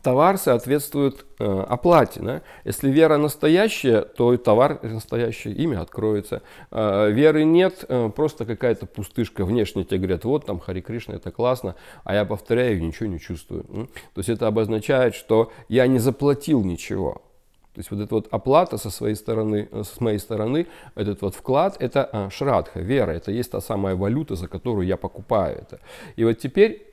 товар соответствует э, оплате. Да? Если вера настоящая, то и товар настоящее, имя откроется. Э, веры нет, э, просто какая-то пустышка внешне тебе говорят, вот там Хари Кришна, это классно, а я повторяю, ничего не чувствую. То есть это обозначает, что я не заплатил ничего. То есть вот эта вот оплата со своей стороны, э, с моей стороны, этот вот вклад, это а, шрадха, вера, это есть та самая валюта, за которую я покупаю это. И вот теперь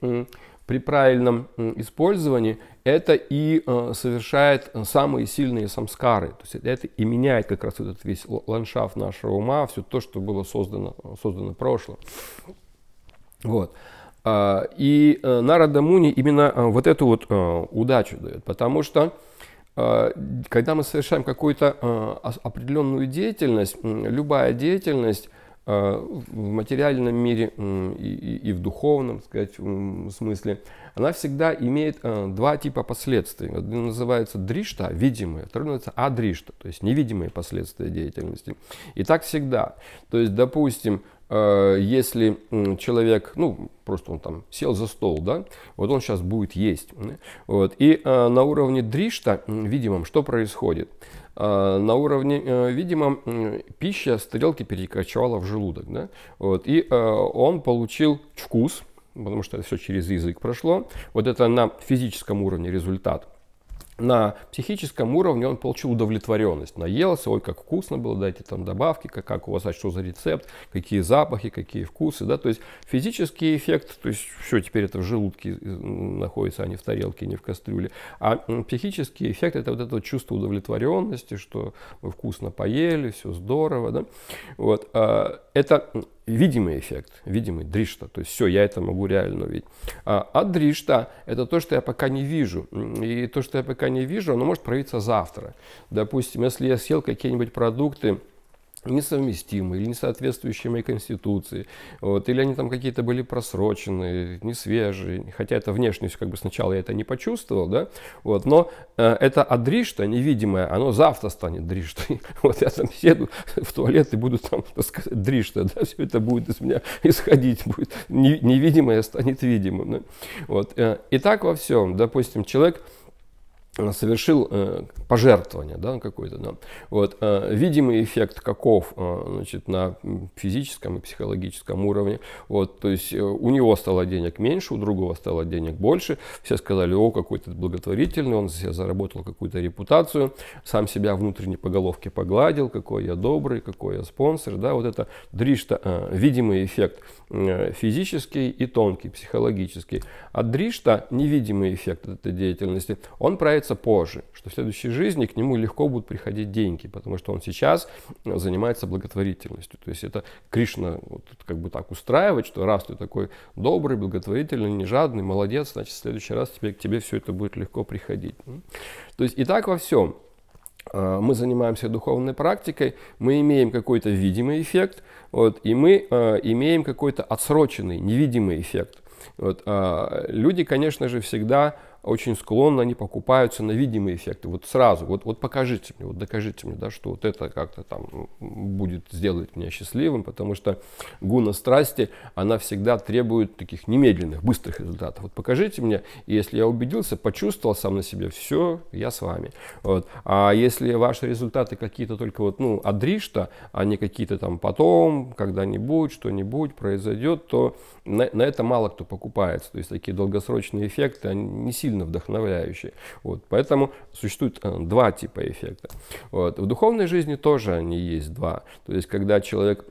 при правильном использовании это и э, совершает э, самые сильные самскары. То есть это и меняет как раз этот весь ландшафт нашего ума, все то, что было создано, создано в прошлом. Вот. А, и Нарада Муни именно вот эту вот удачу дает, потому что а, когда мы совершаем какую-то а, определенную деятельность, любая деятельность а, в материальном мире и, в духовном, сказать, смысле, она всегда имеет два типа последствий. Одно называется дришта, видимое, второе называется адришта, то есть невидимые последствия деятельности. И так всегда. То есть, допустим, Э, если человек, ну, просто он там сел за стол, да, вот он сейчас будет есть. Вот. И э, на уровне дришта, видимом, что происходит? Э, на уровне видимо, пища с тарелки перекочевала в желудок, да, вот. И он получил вкус, потому что это все через язык прошло. Вот это на физическом уровне результат – на психическом уровне он получил удовлетворенность. Наелся, ой, как вкусно было, дайте там добавки, как, как у вас, а что за рецепт, какие запахи, какие вкусы, да, то есть физический эффект, то есть все, теперь это в желудке э, находится, а не в тарелке, не в кастрюле. А психический эффект – это вот это чувство удовлетворенности, что мы вкусно поели, все здорово, да, вот. А, это видимый эффект, видимый дришта. То есть все, я это могу реально увидеть. А, а дришта – это то, что я пока не вижу. И то, что я пока не вижу, оно может проявиться завтра. Допустим, если я съел какие-нибудь продукты, несовместимы или не соответствующие моей конституции, вот, или они там какие-то были просроченные, не свежие, хотя это внешность, как бы сначала я это не почувствовал, да, вот, но э, это адришта невидимое, оно завтра станет дриштой, вот я там седу в туалет и буду там, так сказать, дришта, да, все это будет из меня исходить, будет не, невидимое станет видимым, да? вот, э, и так во всем, допустим, человек Э, совершил э, пожертвование да, какое-то. Да. Вот, э, видимый эффект каков значит, на физическом и психологическом уровне. Вот, то есть у него стало денег меньше, у другого стало денег больше. Все сказали, о, какой-то благотворительный, он себе заработал какую-то репутацию, сам себя внутренне по головке погладил, какой я добрый, какой я спонсор. Да, вот это дришта, видимый эффект физический и тонкий, психологический. А дришта невидимый эффект этой деятельности, он проявится появится позже, что в следующей жизни к нему легко будут приходить деньги, потому что он сейчас э, занимается благотворительностью. То есть это Кришна вот, как бы так устраивает, что раз ты такой добрый, благотворительный, не жадный, молодец, значит в следующий раз тебе, к тебе все это будет легко приходить. То есть и так во всем э, мы занимаемся духовной практикой, мы имеем какой-то видимый эффект, вот, и мы э, имеем какой-то отсроченный, невидимый эффект. Вот, э, люди, конечно же, всегда очень склонно они покупаются на видимые эффекты. Вот сразу, вот, вот покажите мне, вот докажите мне, да, что вот это как-то там ну, будет сделать меня счастливым, потому что гуна страсти, она всегда требует таких немедленных, быстрых результатов. Вот покажите мне, и если я убедился, почувствовал сам на себе, все, я с вами. Вот. А если ваши результаты какие-то только вот, ну, адришта, а не какие-то там потом, когда-нибудь, что-нибудь произойдет, то на, на это мало кто покупается. То есть такие долгосрочные эффекты, они не сильно сильно вдохновляющие. Вот, поэтому существует э, два типа эффекта. Вот. В духовной жизни тоже они есть два. То есть, когда человек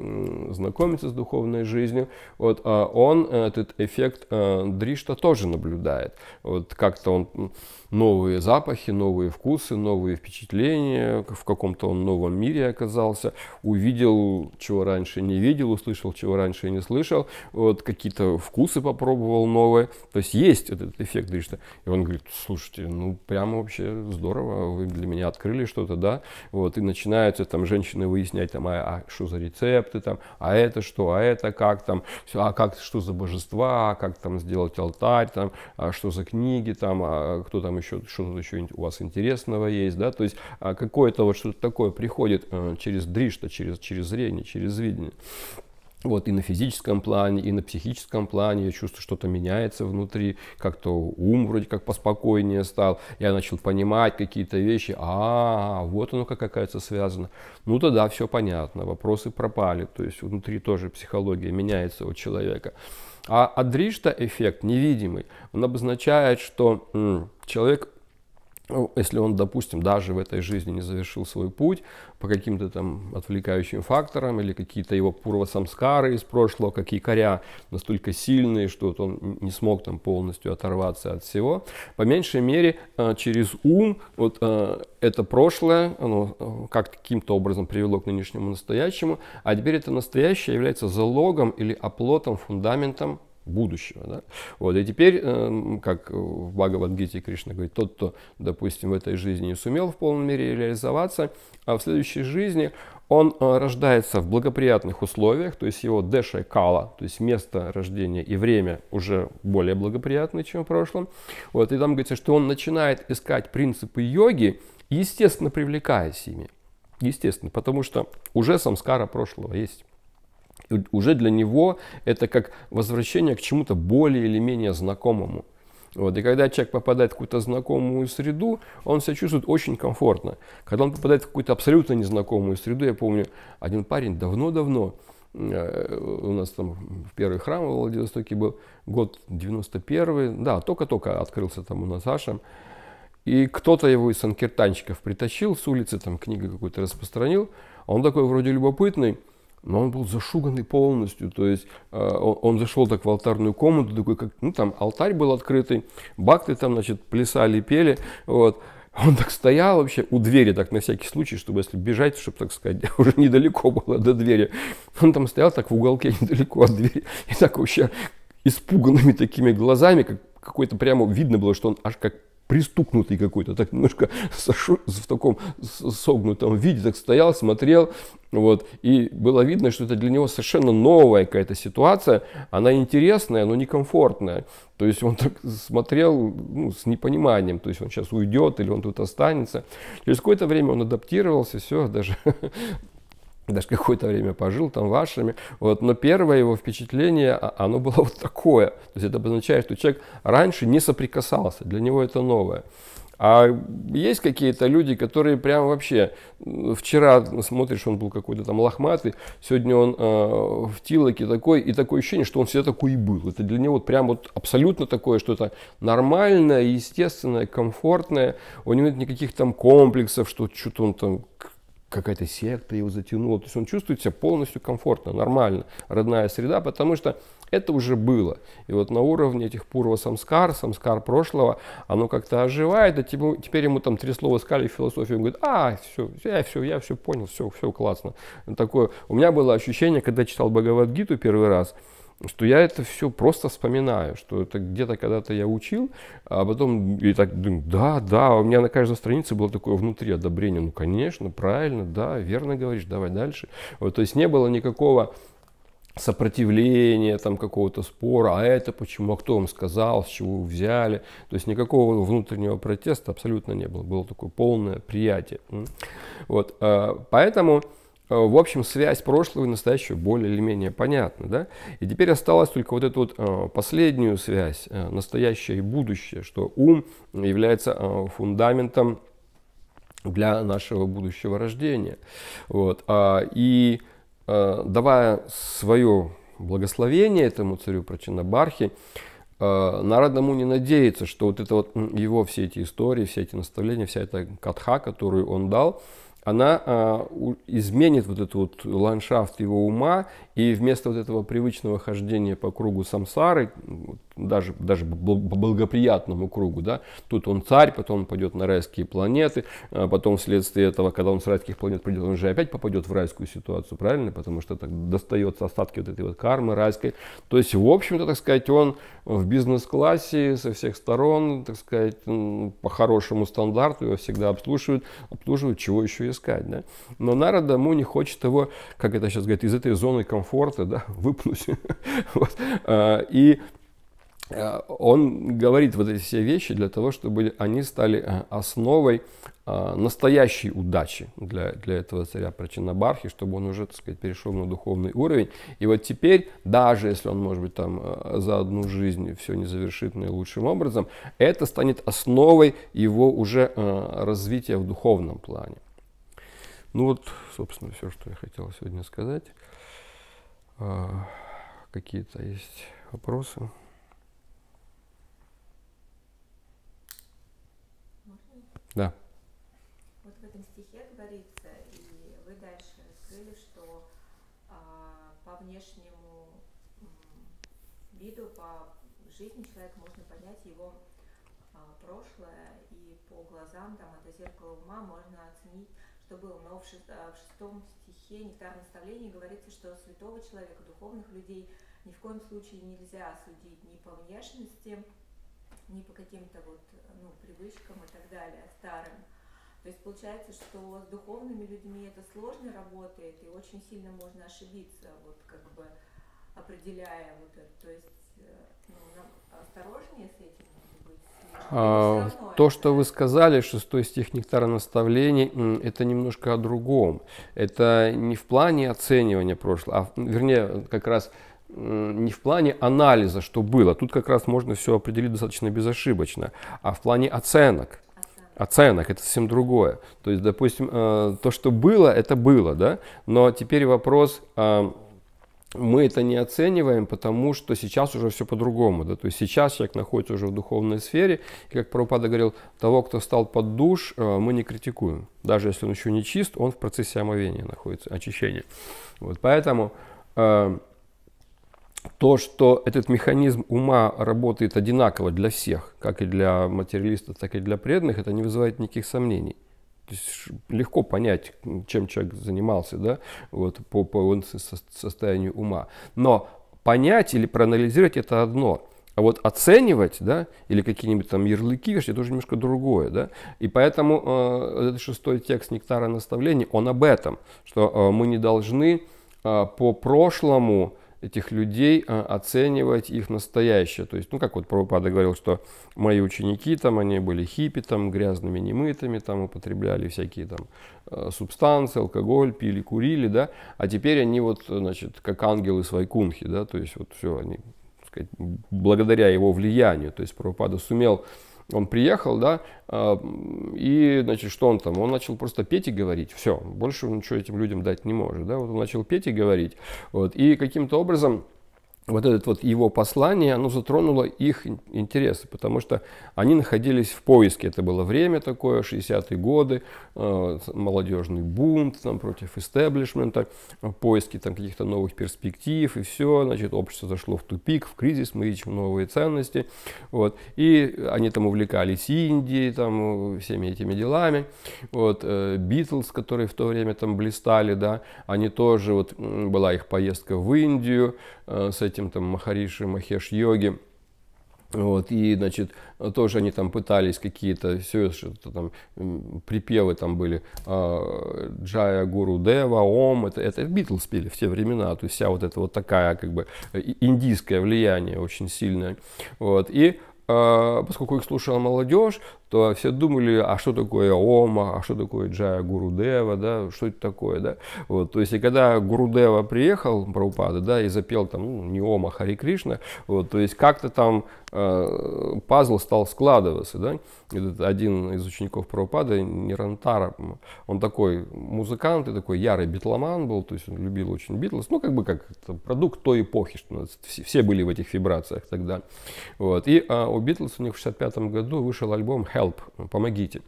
знакомится с духовной жизнью, вот, а он этот эффект э, Дришта тоже наблюдает. Вот как-то он новые запахи, новые вкусы, новые впечатления, в каком-то он новом мире оказался, увидел, чего раньше не видел, услышал, чего раньше не слышал, вот какие-то вкусы попробовал новые, то есть есть этот эффект Дришта. И он говорит, слушайте, ну прямо вообще здорово, вы для меня открыли что-то, да, вот, и начинаются там женщины выяснять, там, а, а что за рецепты, там, а это что, а это как, там, все, а как, что за божества, а как там сделать алтарь, там, а что за книги, там, а кто там еще что-то еще у вас интересного есть, да, то есть а какое-то вот что-то такое приходит э, через дришта, через, через зрение, через видение. Вот и на физическом плане, и на психическом плане я чувствую, что-то меняется внутри, как-то ум вроде как поспокойнее стал, я начал понимать какие-то вещи, а, вот оно как оказывается связано. Ну тогда все понятно, вопросы пропали, то есть внутри тоже психология меняется у человека. А адришта эффект невидимый, он обозначает, что человек ну, если он, допустим, даже в этой жизни не завершил свой путь по каким-то там отвлекающим факторам или какие-то его пурва самскары из прошлого, как якоря настолько сильные, что вот он не смог там полностью оторваться от всего, по меньшей мере э, через ум вот э, это прошлое, оно э, как каким-то образом привело к нынешнему настоящему, а теперь это настоящее является залогом или оплотом, фундаментом будущего. Да? Вот, и теперь, эм, как в Бхагавангите Кришна говорит, тот, кто, допустим, в этой жизни не сумел в полной мере реализоваться, а в следующей жизни он э, рождается в благоприятных условиях, то есть его дэша кала, то есть место рождения и время уже более благоприятны, чем в прошлом. Вот, и там говорится, что он начинает искать принципы йоги, естественно, привлекаясь ими. Естественно, потому что уже самскара прошлого есть уже для него это как возвращение к чему-то более или менее знакомому. Вот. И когда человек попадает в какую-то знакомую среду, он себя чувствует очень комфортно. Когда он попадает в какую-то абсолютно незнакомую среду, я помню, один парень давно-давно, э, у нас там в первый храм в Владивостоке был, год 91 да, только-только открылся там у нас Ашем. И кто-то его из Санкертанчиков притащил с улицы, там книга какую-то распространил. он такой вроде любопытный, но он был зашуганный полностью, то есть э, он зашел так в алтарную комнату, такой, как, ну там алтарь был открытый, бакты там, значит, плясали, пели, вот. Он так стоял вообще у двери, так на всякий случай, чтобы если бежать, чтобы, так сказать, уже недалеко было до двери. Он там стоял так в уголке недалеко от двери и так вообще испуганными такими глазами, как какой-то прямо видно было, что он аж как пристукнутый какой-то, так немножко в таком согнутом виде, так стоял, смотрел, вот, и было видно, что это для него совершенно новая какая-то ситуация, она интересная, но некомфортная, то есть он так смотрел ну, с непониманием, то есть он сейчас уйдет или он тут останется, через какое-то время он адаптировался, все, даже даже какое-то время пожил там вашими, вот, но первое его впечатление, а, оно было вот такое, то есть это обозначает, что человек раньше не соприкасался, для него это новое. А есть какие-то люди, которые прям вообще вчера смотришь, он был какой-то там лохматый, сегодня он э, в тилоке такой, и такое ощущение, что он всегда такой и был. Это для него вот прям вот абсолютно такое, что это нормальное, естественное, комфортное. У него нет никаких там комплексов, что что-то он там какая-то секта его затянула. То есть он чувствует себя полностью комфортно, нормально, родная среда, потому что это уже было. И вот на уровне этих пурва самскар, самскар прошлого, оно как-то оживает, а теперь ему там три слова сказали в философии, он говорит, а, все, я все, я все понял, все, все классно. Такое. У меня было ощущение, когда читал Бхагавадгиту первый раз, что я это все просто вспоминаю, что это где-то когда-то я учил, а потом и так думаю, да, да, у меня на каждой странице было такое внутри одобрение, ну, конечно, правильно, да, верно говоришь, давай дальше. Вот, то есть не было никакого сопротивления, там какого-то спора, а это почему, а кто вам сказал, с чего вы взяли. То есть никакого внутреннего протеста абсолютно не было, было такое полное приятие. Вот, э, поэтому Э, в общем, связь прошлого и настоящего более или менее понятна. Да? И теперь осталась только вот эта вот э, последнюю связь, э, настоящее и будущее, что ум является фундаментом для нашего будущего рождения. Вот. А, и давая свое благословение этому царю Прачинабархи, народ ему не надеется, что вот это вот его все эти истории, все эти наставления, вся эта катха, которую он дал – она а, у, изменит вот этот вот ландшафт его ума, и вместо вот этого привычного хождения по кругу самсары, ну, даже, даже благоприятному кругу. Да? Тут он царь, потом он пойдет на райские планеты, а потом вследствие этого, когда он с райских планет придет, он же опять попадет в райскую ситуацию, правильно? Потому что так достается остатки вот этой вот кармы райской. То есть, в общем-то, так сказать, он в бизнес-классе со всех сторон, так сказать, по хорошему стандарту его всегда обслуживают, обслуживают, чего еще искать. Да? Но народ ему не хочет его, как это сейчас говорит из этой зоны комфорта да, выпнуть. А, и Э, он говорит вот эти все вещи для того, чтобы они стали э, основой э, настоящей удачи для, для этого царя Прочинабархи, чтобы он уже, так сказать, перешел на духовный уровень. И вот теперь, даже если он, может быть, там за одну жизнь все не завершит наилучшим образом, это станет основой его уже развития в духовном плане. Ну вот, собственно, все, что я хотел сегодня сказать. Какие-то есть вопросы? Да. Вот в этом стихе говорится, и вы дальше раскрыли, что а, по внешнему виду, по жизни человека можно понять его а, прошлое, и по глазам, там, это зеркало ума можно оценить, что было. Но в, шест, а, в шестом стихе «Нектар наставлений» говорится, что святого человека, духовных людей ни в коем случае нельзя судить ни по внешности, не по каким-то вот, ну, привычкам и так далее, а старым. То есть получается, что с духовными людьми это сложно работает, и очень сильно можно ошибиться, вот как бы определяя вот это. То есть э, ну, осторожнее с этим быть. А, то, что вы сказали, шестой стих «Нектара наставлений», это немножко о другом. Это не в плане оценивания прошлого, а вернее, как раз Э, не в плане анализа, что было. Тут как раз можно все определить достаточно безошибочно, а в плане оценок. Оценок это совсем другое. То есть, допустим, э, то, что было, это было, да. Но теперь вопрос, а, мы это не оцениваем, потому что сейчас уже все по-другому. Да? То есть сейчас человек находится уже в духовной сфере. И, как Прабхупада говорил, того, кто стал под душ, э, мы не критикуем. Даже если он еще не чист, он в процессе омовения находится, очищения. Вот, поэтому то, что этот механизм ума работает одинаково для всех, как и для материалистов, так и для преданных, это не вызывает никаких сомнений. То есть легко понять, чем человек занимался, да, вот, по, по состоянию ума. Но понять или проанализировать это одно. А вот оценивать, да, или какие-нибудь там ярлыки вешать, это уже немножко другое, да. И поэтому э, этот шестой текст «Нектара наставлений», он об этом, что э, мы не должны э, по прошлому этих людей, а, оценивать их настоящее. То есть, ну, как вот Прабхупада говорил, что мои ученики там, они были хиппи, там, грязными, немытыми, там, употребляли всякие там э, субстанции, алкоголь, пили, курили, да, а теперь они вот, значит, как ангелы свайкунхи, да, то есть вот все, они, так сказать, благодаря его влиянию, то есть Прабхупада сумел он приехал, да, а, и, значит, что он там? Он начал просто петь и говорить. Все, больше он ничего этим людям дать не может, да. Вот он начал петь и говорить. Вот, и каким-то образом вот это вот его послание, оно затронуло их интересы, потому что они находились в поиске. Это было время такое, 60-е годы, э, молодежный бунт там, против истеблишмента, э, поиски там, каких-то новых перспектив и все. Значит, общество зашло в тупик, в кризис, мы ищем новые ценности. Вот. И они там увлекались Индией, там, э, всеми этими делами. Вот, э, Битлз, которые в то время там блистали, да, они тоже, вот была их поездка в Индию, Э, с этим там Махариши, Махеш Йоги. Вот, и, значит, тоже они там пытались какие-то, все что-то там, припевы там были, а, Джая Гуру Дева, Ом, это, это Битлз пели в те времена, то есть вся вот эта вот такая, как бы, э, индийское влияние очень сильное, вот, и а, поскольку их слушала молодежь, то все думали, а что такое Ома, а что такое Джая Гурудева, да, что это такое, да. Вот, то есть, и когда Гурудева приехал, Прабхупада, да, и запел там, ну, не Ома, а Хари Кришна, вот, то есть, как-то там э, пазл стал складываться, да. Этот один из учеников Прабхупады Нирантара, он такой музыкант и такой ярый битломан был, то есть, он любил очень Битлз, ну, как бы, как продукт той эпохи, что все, все были в этих вибрациях тогда. Вот, и э, у Битлз у них в 65 году вышел альбом help, помогите.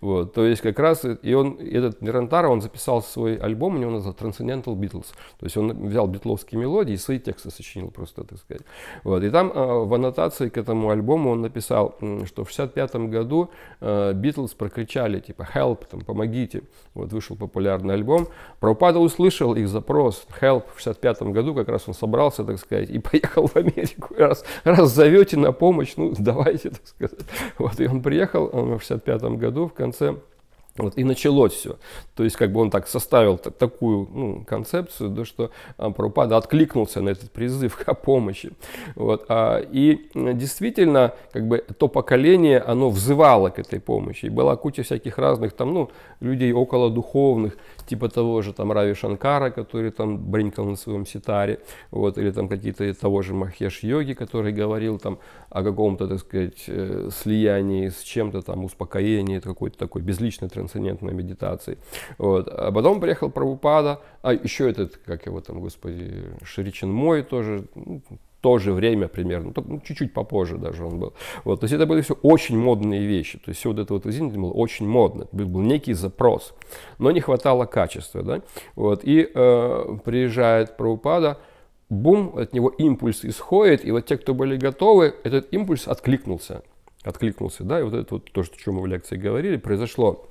Вот, то есть как раз, и он, этот Нерантаро, он записал свой альбом, у него назвал Transcendental Beatles. То есть он взял битловские мелодии и свои тексты сочинил просто, так сказать. Вот, и там э, в аннотации к этому альбому он написал, что в 65 году э, а, Beatles прокричали, типа, help, там, помогите. Вот вышел популярный альбом. Пропада услышал их запрос, help, в 65 году как раз он собрался, так сказать, и поехал в Америку. Раз, раз зовете на помощь, ну, давайте, так сказать. Вот, и он приехал уехал он в 65 году в конце вот, и началось все. То есть, как бы он так составил так такую ну, концепцию, да, что а, Прабхупада откликнулся на этот призыв о помощи. Вот, а, и действительно, как бы то поколение, оно взывало к этой помощи. И была куча всяких разных там, ну, людей около духовных, типа того же там Рави Шанкара, который там бренькал на своем ситаре, вот, или там какие-то того же Махеш Йоги, который говорил там о каком-то, так сказать, э, слиянии с чем-то там, успокоении, какой-то такой безличной трансцендентной медитации. Вот. А потом приехал Прабхупада, а еще этот, как его там, господи, Ширичин Мой тоже, ну, то же время примерно, ну, ну, чуть-чуть попозже даже он был. Вот, то есть это были все очень модные вещи. То есть все вот это вот извините, было очень модно. Был был некий запрос, но не хватало качества. Да? Вот, и э, приезжает правопада бум, от него импульс исходит, и вот те, кто были готовы, этот импульс откликнулся. Откликнулся, да, и вот это вот то, что, о чем мы в лекции говорили, произошло,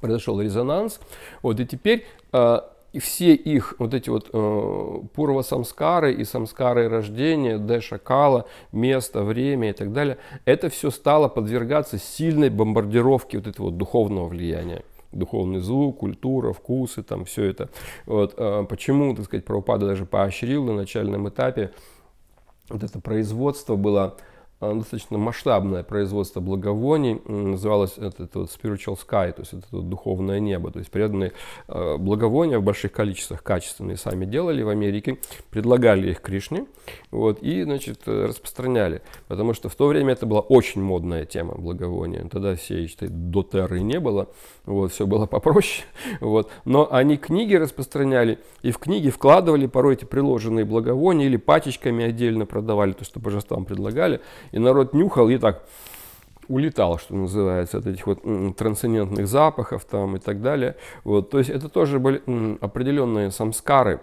произошел резонанс. Вот, и теперь э, и все их вот эти вот э, Пурва Самскары и Самскары рождения, Дэша Кала, место, время и так далее, это все стало подвергаться сильной бомбардировке вот этого вот духовного влияния духовный звук, культура, вкусы, там все это. Вот, э, почему, так сказать, Прабхупада даже поощрил на начальном этапе вот это производство было Э, достаточно масштабное производство благовоний, называлось это, это вот spiritual sky, то есть это вот духовное небо, то есть преданные э, благовония в больших количествах, качественные, сами делали в Америке, предлагали их Кришне, вот, и, значит, э, распространяли, потому что в то время это была очень модная тема благовония, тогда всей этой дотеры не было, вот, все было попроще, вот, но они книги распространяли, и в книги вкладывали порой эти приложенные благовония или пачечками отдельно продавали, то, что божествам предлагали, и народ нюхал и так улетал, что называется, от этих вот трансцендентных запахов там и так далее. Вот, то есть это тоже были определенные самскары,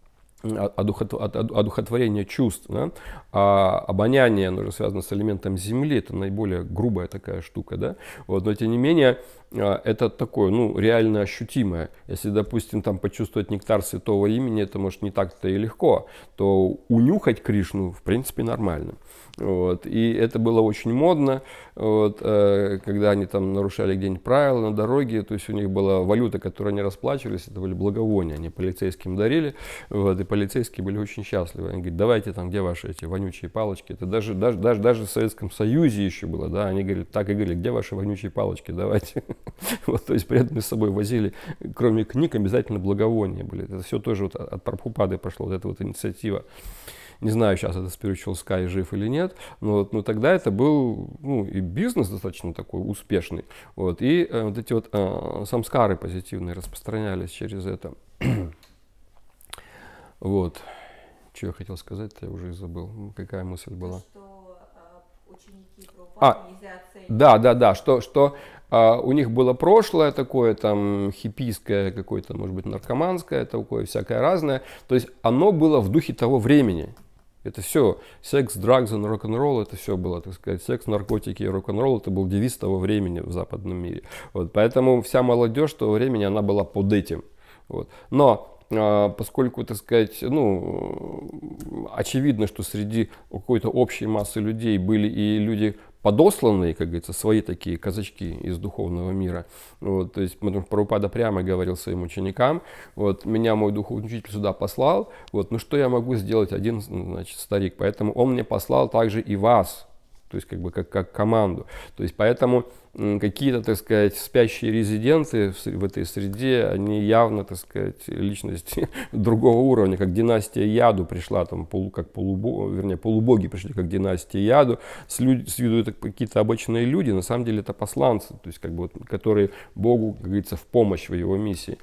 одухотворение чувств. Да? А обоняние, оно же связано с элементом земли, это наиболее грубая такая штука. Да? Вот, но тем не менее, а, это такое, ну, реально ощутимое. Если, допустим, там почувствовать нектар святого имени, это, может, не так-то и легко, то унюхать Кришну, в принципе, нормально. Вот. И это было очень модно, вот, э, когда они там нарушали где-нибудь правила на дороге, то есть у них была валюта, которой они расплачивались, это были благовония, они полицейским дарили, вот, и полицейские были очень счастливы. Они говорят, давайте там, где ваши эти вонючие палочки? Это даже, даже, даже, даже в Советском Союзе еще было, да, они говорят: так и говорили, где ваши вонючие палочки, давайте. Вот, то есть при этом с собой возили, кроме книг, обязательно благовония были. Это все тоже вот от Прабхупады пошло, вот эта вот инициатива. Не знаю, сейчас это Spiritual Sky жив или нет, но, но тогда это был ну, и бизнес достаточно такой успешный. Вот, и э, вот эти вот э, самскары позитивные распространялись через это. вот. Что я хотел сказать я уже и забыл. Какая мысль была? Что, а, ученики а, да, да, да, что, что а у них было прошлое такое, там, хиппийское, какое-то, может быть, наркоманское, такое, всякое разное. То есть оно было в духе того времени. Это все секс, драгс и рок-н-ролл, это все было, так сказать, секс, наркотики и рок-н-ролл, это был девиз того времени в западном мире. Вот, поэтому вся молодежь того времени, она была под этим. Вот. Но а, поскольку, так сказать, ну, очевидно, что среди какой-то общей массы людей были и люди подосланные, как говорится, свои такие казачки из духовного мира. Вот, то есть, потому что Прабхупада прямо говорил своим ученикам, вот, меня мой духовный учитель сюда послал, вот, ну что я могу сделать один, значит, старик, поэтому он мне послал также и вас, то есть как бы как, как команду. То есть поэтому какие-то, так сказать, спящие резиденты в этой среде, они явно, так сказать, личности другого уровня, как династия Яду пришла, там, полу, как полубо, вернее, полубоги пришли, как династия Яду, с, люд, с виду это какие-то обычные люди, на самом деле это посланцы, то есть, как бы, вот, которые Богу, как говорится, в помощь в его миссии.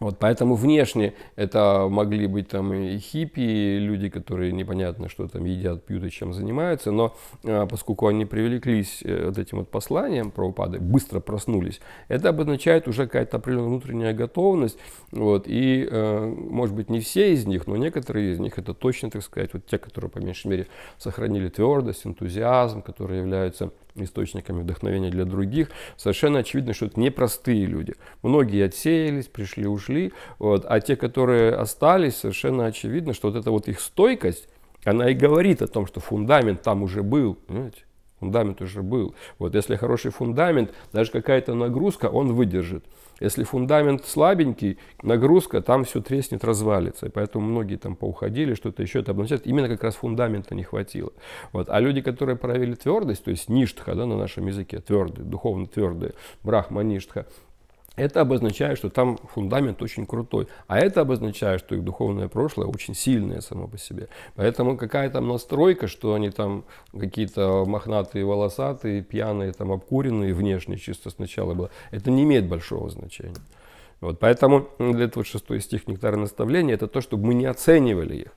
Вот, поэтому внешне это могли быть там и хиппи, и люди, которые непонятно, что там едят, пьют и чем занимаются, но э, поскольку они привлеклись э, вот этим вот посланием про упады, быстро проснулись, это обозначает уже какая-то определенная внутренняя готовность, вот, и, э, может быть, не все из них, но некоторые из них, это точно, так сказать, вот те, которые, по меньшей мере, сохранили твердость, энтузиазм, которые являются источниками вдохновения для других. Совершенно очевидно, что это непростые люди. Многие отсеялись, пришли, ушли. Вот. А те, которые остались, совершенно очевидно, что вот эта вот их стойкость, она и говорит о том, что фундамент там уже был. Понимаете? Фундамент уже был. Вот если хороший фундамент, даже какая-то нагрузка, он выдержит. Если фундамент слабенький, нагрузка, там все треснет, развалится. И поэтому многие там поуходили, что-то еще это обносят. Именно как раз фундамента не хватило. Вот. А люди, которые проявили твердость, то есть ништха да, на нашем языке, твердые, духовно твердые, брахма ништха, это обозначает, что там фундамент очень крутой. А это обозначает, что их духовное прошлое очень сильное само по себе. Поэтому какая там настройка, что они там какие-то мохнатые, волосатые, пьяные, там обкуренные внешне чисто сначала было, это не имеет большого значения. Вот, поэтому для этого шестой стих «Нектар наставления» это то, чтобы мы не оценивали их.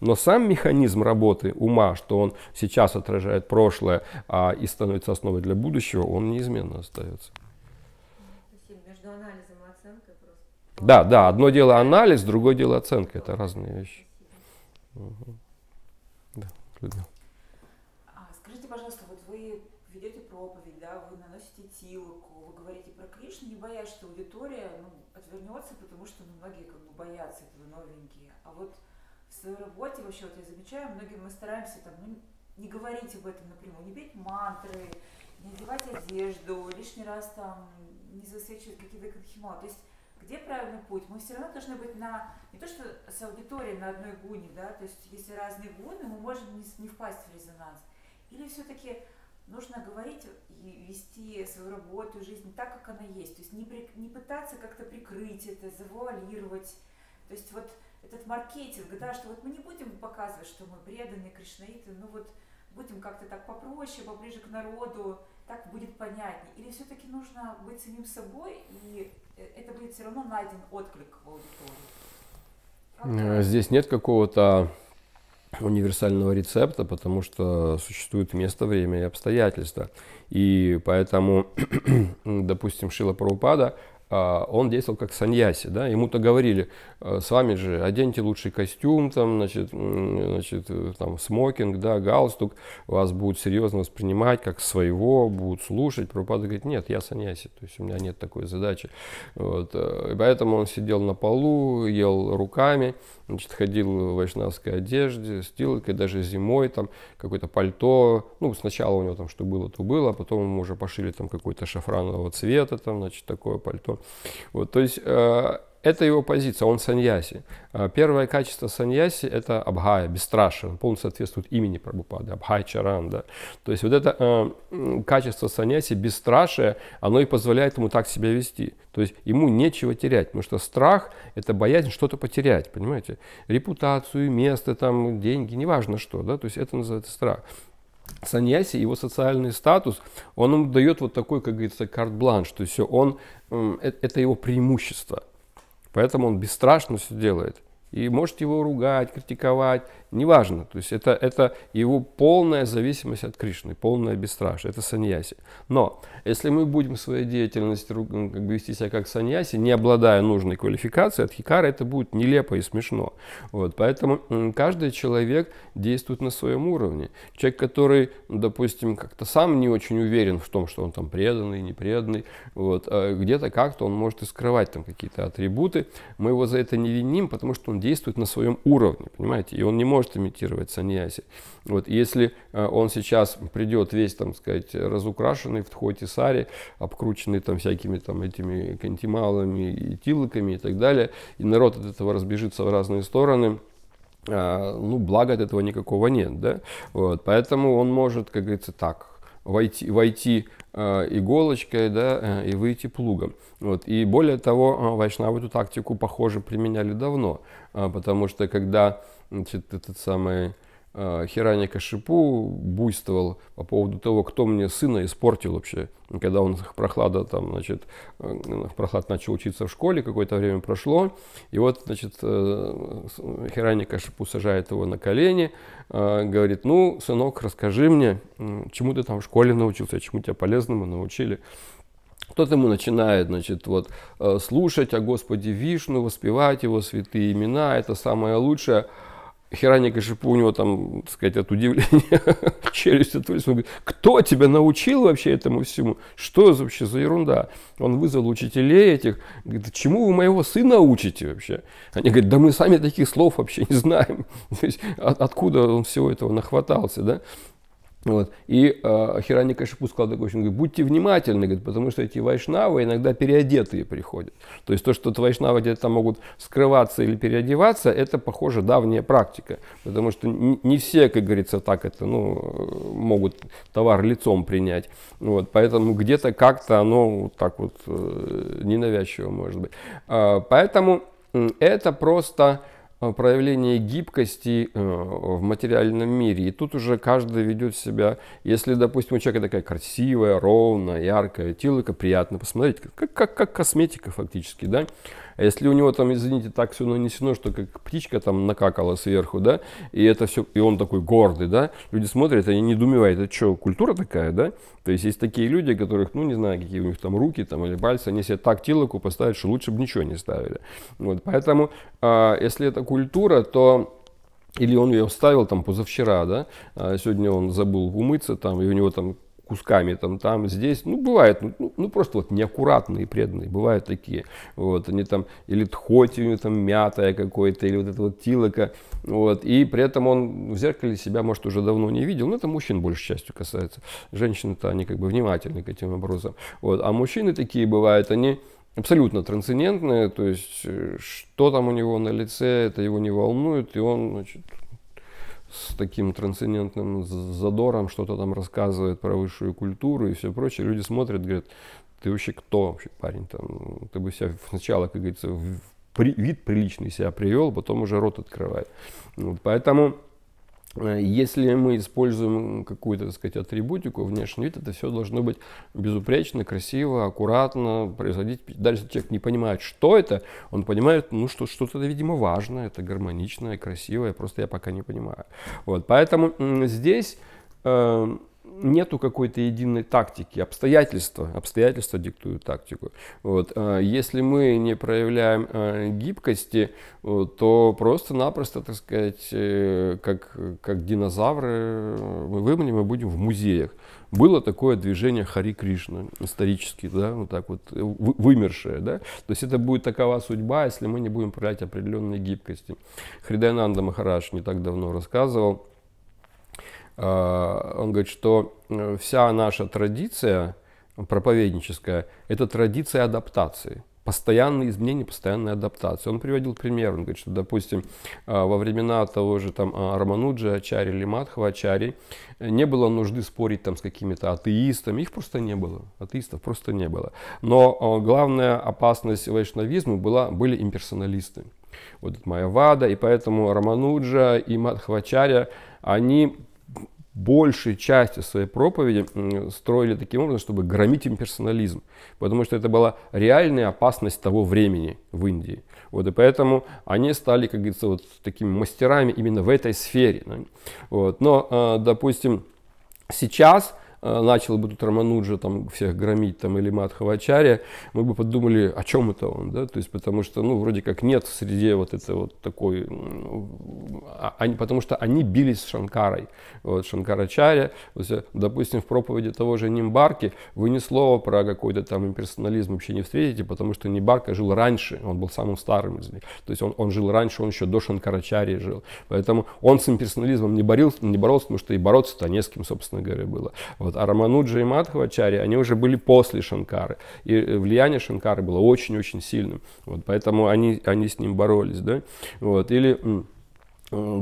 Но сам механизм работы ума, что он сейчас отражает прошлое а, и становится основой для будущего, он неизменно остается. Да, да, одно дело анализ, другое дело оценка. Это разные вещи. Угу. Да, а скажите, пожалуйста, вот вы ведете проповедь, да, вы наносите тилку, вы говорите про Кришну, не боясь, что аудитория ну, отвернется, потому что ну, многие как бы боятся этого новенькие. А вот в своей работе вообще, вот я замечаю, многие мы стараемся там, ну, не говорить об этом напрямую, не бить мантры, не одевать одежду, лишний раз там не засвечивать какие-то конхима. То есть где правильный путь, мы все равно должны быть на, не то что с аудиторией на одной гуне, да, то есть если разные гуны, мы можем не, не впасть в резонанс. Или все-таки нужно говорить и вести свою работу, жизнь так, как она есть, то есть не, при, не пытаться как-то прикрыть это, завуалировать, то есть вот этот маркетинг, да, что вот мы не будем показывать, что мы преданные кришнаиты, ну вот будем как-то так попроще, поближе к народу, так будет понятнее. Или все-таки нужно быть самим собой и это будет все равно найден отклик в аудитории. Э, здесь нет какого-то универсального рецепта, потому что существует место, время и обстоятельства. И поэтому, допустим, Шила Прабхупада, а, он действовал как саньяси, да, ему-то говорили, Э, с вами же оденьте лучший костюм, там, значит, значит, э, там, смокинг, да, галстук, вас будут серьезно воспринимать как своего, будут слушать. Пропада говорит, нет, я саняси, то есть у меня нет такой задачи. Вот. Э, и поэтому он сидел на полу, ел руками, значит, ходил в вайшнавской одежде, стилкой, даже зимой там какое-то пальто, ну, сначала у него там что было, то было, а потом ему уже пошили там какой-то шафранового цвета, там, значит, такое пальто. Вот, то есть это его позиция, он саньяси. Э, первое качество саньяси – это абхая, Он полностью соответствует имени Прабхупады, абхай чаранда. То есть вот это э, качество саньяси, бесстрашие, оно и позволяет ему так себя вести. То есть ему нечего терять, потому что страх – это боязнь что-то потерять, понимаете? Репутацию, место, там, деньги, неважно что, да, то есть это называется страх. Саньяси, его социальный статус, он ему дает вот такой, как говорится, карт-бланш, то есть все, он, э, это его преимущество – Поэтому он бесстрашно все делает и может его ругать, критиковать, неважно. То есть это, это его полная зависимость от Кришны, полная бесстрашие, это саньяси. Но если мы будем в своей деятельности как бы вести себя как саньяси, не обладая нужной квалификацией, от хикара это будет нелепо и смешно. Вот, поэтому каждый человек действует на своем уровне. Человек, который, допустим, как-то сам не очень уверен в том, что он там преданный, непреданный, вот, а где-то как-то он может и скрывать там какие-то атрибуты. Мы его за это не виним, потому что он действует на своем уровне, понимаете, и он не может имитировать саньяси. Вот если э, он сейчас придет весь, там сказать, разукрашенный в тхоте саре, обкрученный там всякими там этими кантималами и тилоками и так далее, и народ от этого разбежится в разные стороны, а, ну, блага от этого никакого нет, да, вот, поэтому он может, как говорится, так, войти, войти э, иголочкой да, э, и выйти плугом. Вот. И более того, э, вайшнавы эту тактику, похоже, применяли давно, потому что когда значит, этот самый Э, Хираника Шипу буйствовал по поводу того, кто мне сына испортил вообще. Когда он прохлада там, значит, э, прохлад начал учиться в школе, какое-то время прошло, и вот, значит, э, Хираника Шипу сажает его на колени, говорит, ну, сынок, расскажи мне, чему ты там в школе научился, чему тебя полезному научили. Тот ему начинает, значит, вот, слушать о «А, Господе Вишну, воспевать его святые имена, это самое лучшее. Херани Кашипу у него там, так сказать, от удивления челюсть отвалилась. Он говорит, кто тебя научил вообще этому всему? Что это вообще за ерунда? Он вызвал учителей этих, говорит, чему вы моего сына учите вообще? Они говорят, да мы сами таких слов вообще не знаем. То От, откуда он всего этого нахватался, да? Вот. И э, Хирани Кашипу сказал такой очень, говорит, будьте внимательны, говорит, потому что эти вайшнавы иногда переодетые приходят. То есть то, что вайшнавы где-то могут скрываться или переодеваться, это, похоже, давняя практика. Потому что не, все, как говорится, так это, ну, могут товар лицом принять. Вот. Поэтому где-то как-то оно вот так вот э, ненавязчиво может быть. Э, поэтому это просто Э, проявление гибкости э, в материальном мире. И тут уже каждый ведет себя, если, допустим, у человека такая красивая, ровная, яркая тело, приятно посмотреть, как, как, как косметика фактически, да, а если у него там, извините, так все нанесено, что как птичка там накакала сверху, да, и это все, и он такой гордый, да, люди смотрят, они не недоумевают, это что, культура такая, да? То есть есть такие люди, которых, ну, не знаю, какие у них там руки там или пальцы, они себе так тилоку поставят, что лучше бы ничего не ставили. Вот, поэтому, э, если это культура, то или он ее вставил там позавчера, да, а сегодня он забыл умыться там, и у него там кусками там, там, здесь. Ну, бывает, ну, ну, ну просто вот неаккуратные преданные, бывают такие. Вот, они там, или тхоти у него там мятая какой-то, или вот это вот тилока. Вот, и при этом он в зеркале себя, может, уже давно не видел. Но ну, это мужчин большей частью касается. Женщины-то, они как бы внимательны к этим вопросам. Вот, а мужчины такие бывают, они абсолютно трансцендентные то есть э, что там у него на лице, это его не волнует, и он значит, с таким трансцендентным задором что-то там рассказывает про высшую культуру и все прочее. Люди смотрят, говорят, ты вообще кто вообще, парень? Там, ты бы себя сначала, как говорится, в при, вид приличный себя привел, потом уже рот открывает. Вот, поэтому Э, если мы используем какую-то, так сказать, атрибутику, внешний вид, это все должно быть безупречно, красиво, аккуратно, производить. Дальше человек не понимает, что это, он понимает, ну, что что-то, видимо, важное, это гармоничное, красивое, просто я пока не понимаю. Вот, поэтому здесь э, нету какой-то единой тактики. Обстоятельства, обстоятельства диктуют тактику. Вот. А, если мы не проявляем а, гибкости, то просто-напросто, так сказать, э, как, как динозавры, мы э, выманим и будем в музеях. Было такое движение Хари Кришна исторически, да, вот так вот, э, вымершее, да. То есть это будет такова судьба, если мы не будем проявлять определенной гибкости. Хридананда Махараш не так давно рассказывал, а, он говорит, что э, вся наша традиция проповедническая – это традиция адаптации. Постоянные изменения, постоянная адаптация. Он приводил пример, он говорит, что, допустим, а, во времена того же там а, Рамануджа Ачари или Мадхава Ачари не было нужды спорить там с какими-то атеистами, их просто не было, атеистов просто не было. Но главная опасность вайшнавизма была, были имперсоналисты. Вот Майавада, и поэтому Рамануджа и Мадхавачаря, они большей части своей проповеди строили таким образом, чтобы громить имперсонализм, потому что это была реальная опасность того времени в Индии. Вот, и поэтому они стали, как говорится, вот такими мастерами именно в этой сфере. Вот. Но, а, допустим, сейчас Э, начал бы тут Рамануджа там всех громить там, или Мадхавачаря, мы бы подумали, о чем это он, да, то есть потому что, ну, вроде как нет в среде вот это вот такой, а, они, потому что они бились с Шанкарой, вот, Шанкарачаря, есть, допустим, в проповеди того же Нимбарки вы ни слова про какой-то там имперсонализм вообще не встретите, потому что Нимбарка жил раньше, он был самым старым из них, то есть он, он жил раньше, он еще до Шанкарачарии жил, поэтому он с имперсонализмом не боролся, не боролся потому что и бороться-то не с кем, собственно говоря, было. Вот вот, а Рамануджа и Мадхавачари, они уже были после Шанкары. И э, влияние Шанкары было очень-очень сильным. Вот, поэтому они, они с ним боролись. Да? Вот, или, э,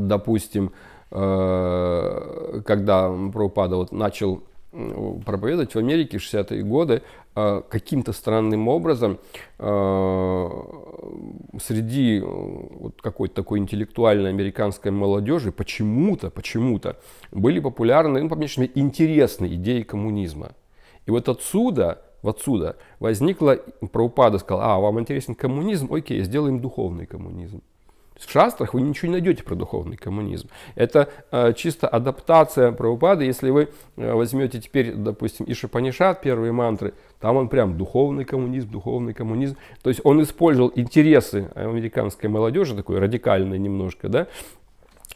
допустим, э, когда Прабхупада вот начал проповедовать в Америке в 60-е годы а, каким-то странным образом а, среди э, вот какой-то такой интеллектуальной американской молодежи почему-то, почему-то были популярны, ну, по мере, интересные идеи коммунизма. И вот отсюда, вот отсюда возникла, Прабхупада сказал, а, вам интересен коммунизм, окей, сделаем духовный коммунизм. В шастрах вы ничего не найдете про духовный коммунизм. Это э, чисто адаптация правопада. Если вы э, возьмете теперь, допустим, Ишапанишат, первые мантры, там он прям духовный коммунизм, духовный коммунизм. То есть он использовал интересы американской молодежи, такой радикальной немножко, да,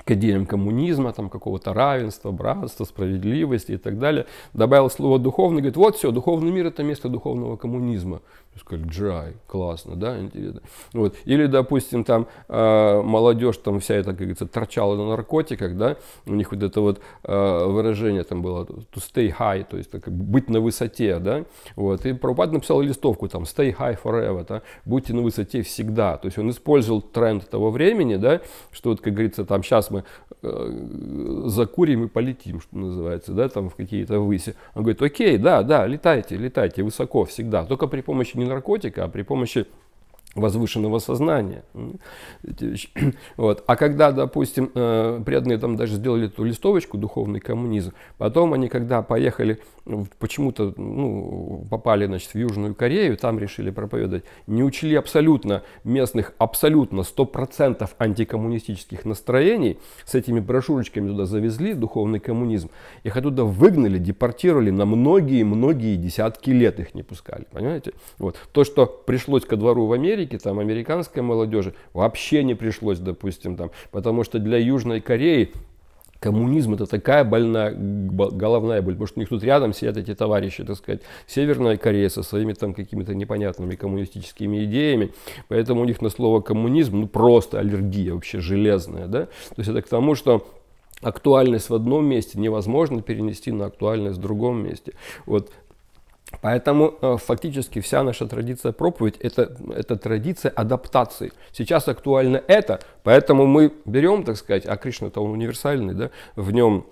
к идеям коммунизма, там какого-то равенства, братства, справедливости и так далее. Добавил слово духовный, говорит, вот все, духовный мир это место духовного коммунизма. Я джай, классно, да, интересно. Вот. Или, допустим, там э, молодежь там вся эта, как говорится, торчала на наркотиках, да, у них вот это вот э, выражение там было to stay high, то есть так, быть на высоте, да, вот. И Прабхупад написал листовку там stay high forever, да, будьте на высоте всегда. То есть он использовал тренд того времени, да, что вот, как говорится, там сейчас мы э, закурим и полетим, что называется, да, там в какие-то выси. Он говорит, окей, да, да, летайте, летайте высоко всегда, только при помощи не наркотика, а при помощи возвышенного сознания. Вот. А когда, допустим, э, преданные там даже сделали эту листовочку «Духовный коммунизм», потом они, когда поехали, почему-то ну, попали значит, в Южную Корею, там решили проповедовать, не учли абсолютно местных, абсолютно 100% антикоммунистических настроений, с этими брошюрочками туда завезли «Духовный коммунизм», их оттуда выгнали, депортировали на многие-многие десятки лет их не пускали, понимаете? Вот. То, что пришлось ко двору в Америке, Америки, там, американской молодежи вообще не пришлось, допустим, там, потому что для Южной Кореи коммунизм это такая больная, головная боль, потому что у них тут рядом сидят эти товарищи, так сказать, Северная Корея со своими там какими-то непонятными коммунистическими идеями, поэтому у них на слово коммунизм ну просто аллергия вообще железная, да, то есть это к тому, что актуальность в одном месте невозможно перенести на актуальность в другом месте. Вот Поэтому э, фактически вся наша традиция проповедь это, это традиция адаптации. Сейчас актуально это, поэтому мы берем, так сказать, а Кришна-то он универсальный, да, в нем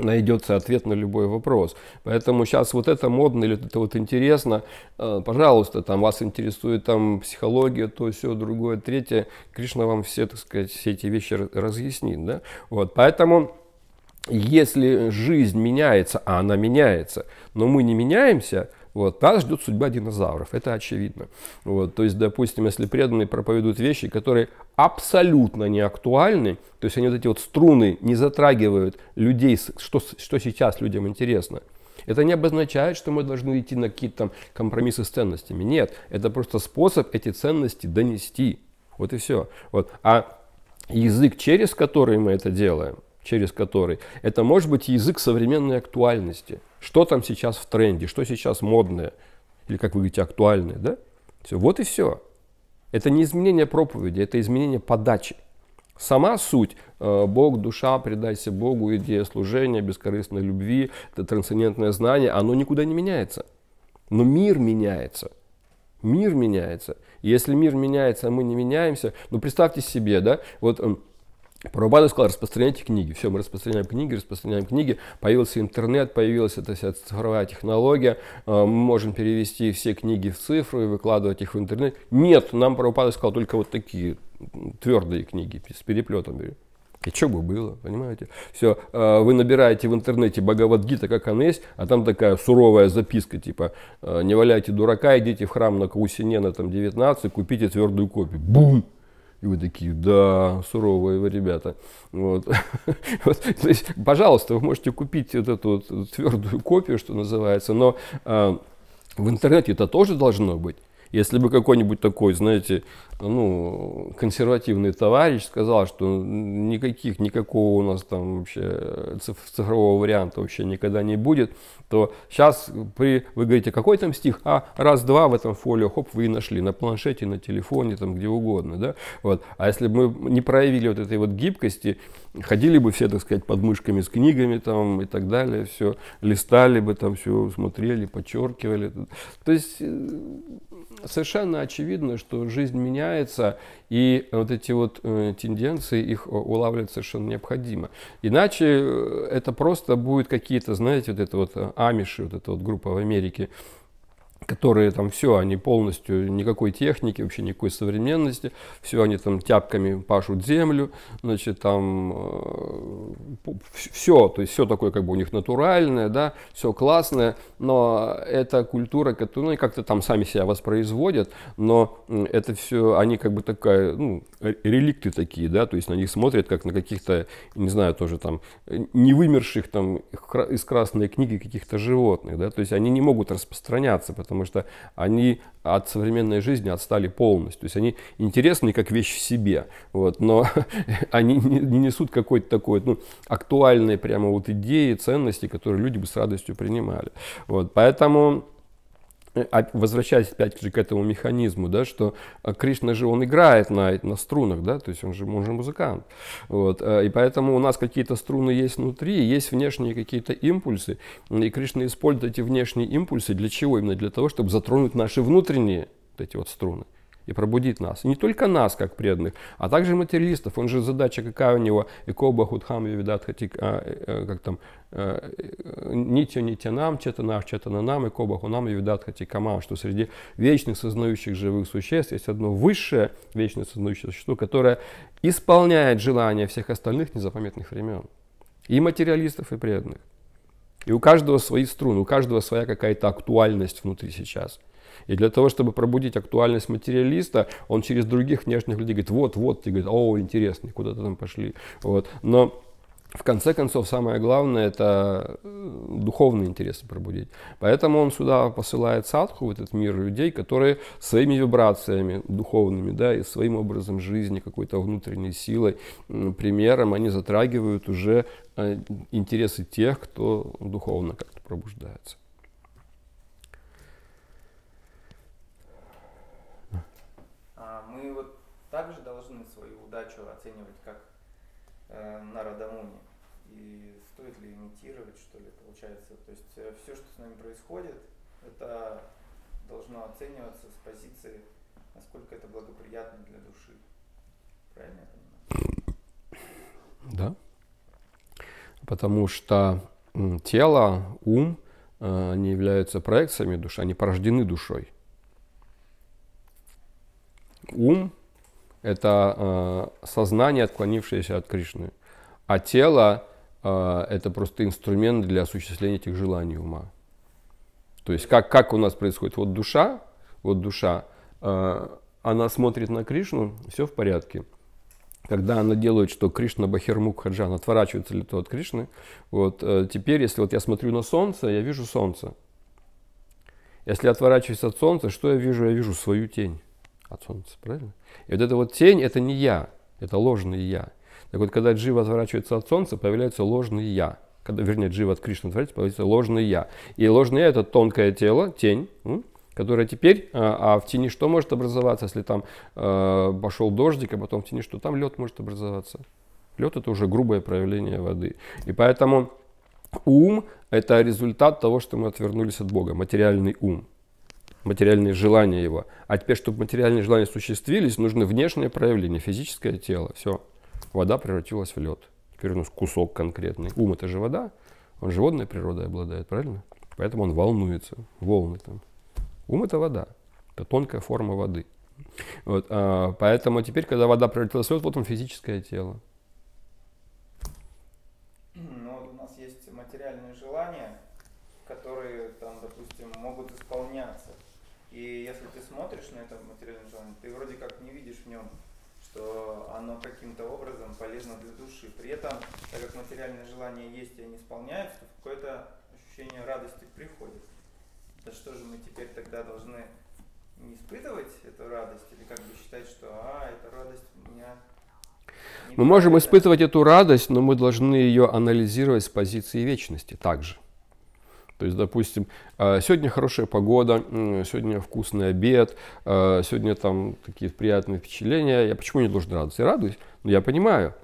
найдется ответ на любой вопрос. Поэтому сейчас вот это модно или это вот интересно, э, пожалуйста, там вас интересует там психология, то, все, другое, третье. Кришна вам все, так сказать, все эти вещи разъяснит, да. Вот, поэтому если жизнь меняется, а она меняется, но мы не меняемся, вот. Нас ждет судьба динозавров, это очевидно. Вот. То есть, допустим, если преданные проповедуют вещи, которые абсолютно не актуальны, то есть они вот эти вот струны не затрагивают людей, что, что сейчас людям интересно, это не обозначает, что мы должны идти на какие-то там компромиссы с ценностями. Нет, это просто способ эти ценности донести. Вот и все. Вот. А язык, через который мы это делаем, через который. Это может быть язык современной актуальности. Что там сейчас в тренде, что сейчас модное, или, как вы говорите, актуальное, да? Все, вот и все. Это не изменение проповеди, это изменение подачи. Сама суть э, Бог, душа, предайся Богу, идея служения, бескорыстной любви, это трансцендентное знание, оно никуда не меняется. Но мир меняется. Мир меняется. И если мир меняется, а мы не меняемся, ну представьте себе, да, вот эм, Прабхупада сказал, распространяйте книги. Все, мы распространяем книги, распространяем книги. Появился интернет, появилась эта вся цифровая технология. Э, мы можем перевести все книги в цифру и выкладывать их в интернет. Нет, нам Прабхупада сказал только вот такие твердые книги с переплетом. И что бы было, понимаете? Все, э, вы набираете в интернете Бхагавадгита, как она есть, а там такая суровая записка, типа, «Э, не валяйте дурака, идите в храм на на там, 19, купите твердую копию. Бум! И вы такие, да, суровые вы ребята. Вот. вот, то есть, пожалуйста, вы можете купить вот эту вот твердую копию, что называется, но э, в интернете это тоже должно быть. Если бы какой-нибудь такой, знаете, ну, консервативный товарищ сказал, что никаких, никакого у нас там вообще э, цифрового варианта вообще никогда не будет, то сейчас при, вы говорите, какой там стих, а раз-два в этом фолио, хоп, вы и нашли, на планшете, на телефоне, там где угодно, да, вот. А если бы мы не проявили вот этой вот гибкости, ходили бы все, так сказать, под мышками с книгами там и так далее, все, листали бы там все, смотрели, подчеркивали. То есть э, совершенно очевидно, что жизнь меняется, и вот эти вот э, тенденции, их э, улавливать совершенно необходимо. Иначе это просто будет какие-то, знаете, вот это вот амиши, вот эта вот группа в Америке, которые там все, они полностью никакой техники, вообще никакой современности, все они там тяпками пашут землю, значит, там э, все, то есть все такое как бы у них натуральное, да, все классное, но это культура, которую, ну, как-то там сами себя воспроизводят, но это все, они как бы такая, ну, реликты такие, да, то есть на них смотрят как на каких-то, не знаю, тоже там э, не вымерших там из красной книги каких-то животных, да, то есть они не могут распространяться, потому что они от современной жизни отстали полностью. То есть они интересны как вещь в себе, вот, но они не, несут какой-то такой ну, актуальной прямо вот идеи, ценности, которые люди бы с радостью принимали. Вот, поэтому Э, а возвращаясь опять же к этому механизму, да, что э, Кришна же он играет на, на струнах, да, то есть он же, он же музыкант. Вот, э, и поэтому у нас какие-то струны есть внутри, есть внешние какие-то импульсы, и Кришна использует эти внешние импульсы для чего? Именно для того, чтобы затронуть наши внутренние вот эти вот струны и пробудит нас. И не только нас, как преданных, а также материалистов. Он же задача какая у него, Экоба Худхам видат Хатик, а, э, э, как там, э, нитью нам Нитю Нитянам, Четанах Четананам, Экоба Хунам Вивидат Хатикамам, что среди вечных сознающих живых существ есть одно высшее вечное сознающее существо, которое исполняет желания всех остальных незапамятных времен. И материалистов, и преданных. И у каждого свои струны, у каждого своя какая-то актуальность внутри сейчас – и для того, чтобы пробудить актуальность материалиста, он через других внешних людей говорит, вот, вот, ты говорит, о, интересно, куда-то там пошли. Вот. Но в конце концов, самое главное – это э, духовные интересы пробудить. Поэтому он сюда посылает садху, в этот мир людей, которые своими вибрациями духовными, да, и своим образом жизни, какой-то внутренней силой, примером, они затрагивают уже э, интересы тех, кто духовно как-то пробуждается. также должны свою удачу оценивать как э, на родомуне. И стоит ли имитировать, что ли, получается. То есть э, все, что с нами происходит, это должно оцениваться с позиции, насколько это благоприятно для души. Правильно я понимаю? Да. Потому что тело, ум, э, они являются проекциями души, они порождены душой. Ум это э, сознание, отклонившееся от Кришны. А тело э, это просто инструмент для осуществления этих желаний ума. То есть как, как у нас происходит? Вот душа, вот душа, э, она смотрит на Кришну, все в порядке. Когда она делает, что Кришна Бахирмук Хаджан, отворачивается ли то от Кришны, вот э, теперь, если вот я смотрю на солнце, я вижу солнце. Если отворачиваюсь от солнца, что я вижу? Я вижу свою тень от солнца, правильно? И вот эта вот тень – это не я, это ложный я. Так вот, когда джива отворачивается от солнца, появляется ложный я. Когда, вернее, джива от Кришны отворачивается, появляется ложный я. И ложный я – это тонкое тело, тень, которая теперь, а, а, в тени что может образоваться, если там э, пошел дождик, а потом в тени что? Там лед может образоваться. Лед – это уже грубое проявление воды. И поэтому ум – это результат того, что мы отвернулись от Бога, материальный ум материальные желания его. А теперь, чтобы материальные желания осуществились, нужны внешние проявления, физическое тело. Все, вода превратилась в лед. Теперь у нас кусок конкретный. Ум – это же вода, он животной природой обладает, правильно? Поэтому он волнуется, волны там. Ум – это вода, это тонкая форма воды. Вот, а, поэтому теперь, когда вода превратилась в лед, вот он физическое тело. И если ты смотришь на это материальное желание, ты вроде как не видишь в нем, что оно каким-то образом полезно для души. При этом, так как материальные желания есть и они исполняются, то какое-то ощущение радости приходит. Да что же мы теперь тогда должны не испытывать эту радость или как бы считать, что а, эта радость у меня мы можем испытывать эту радость, но мы должны ее анализировать с позиции вечности также. То есть, допустим, э, сегодня хорошая погода, сегодня вкусный обед, э, сегодня там такие приятные впечатления. Я почему не должен радоваться? Я радуюсь, но я понимаю,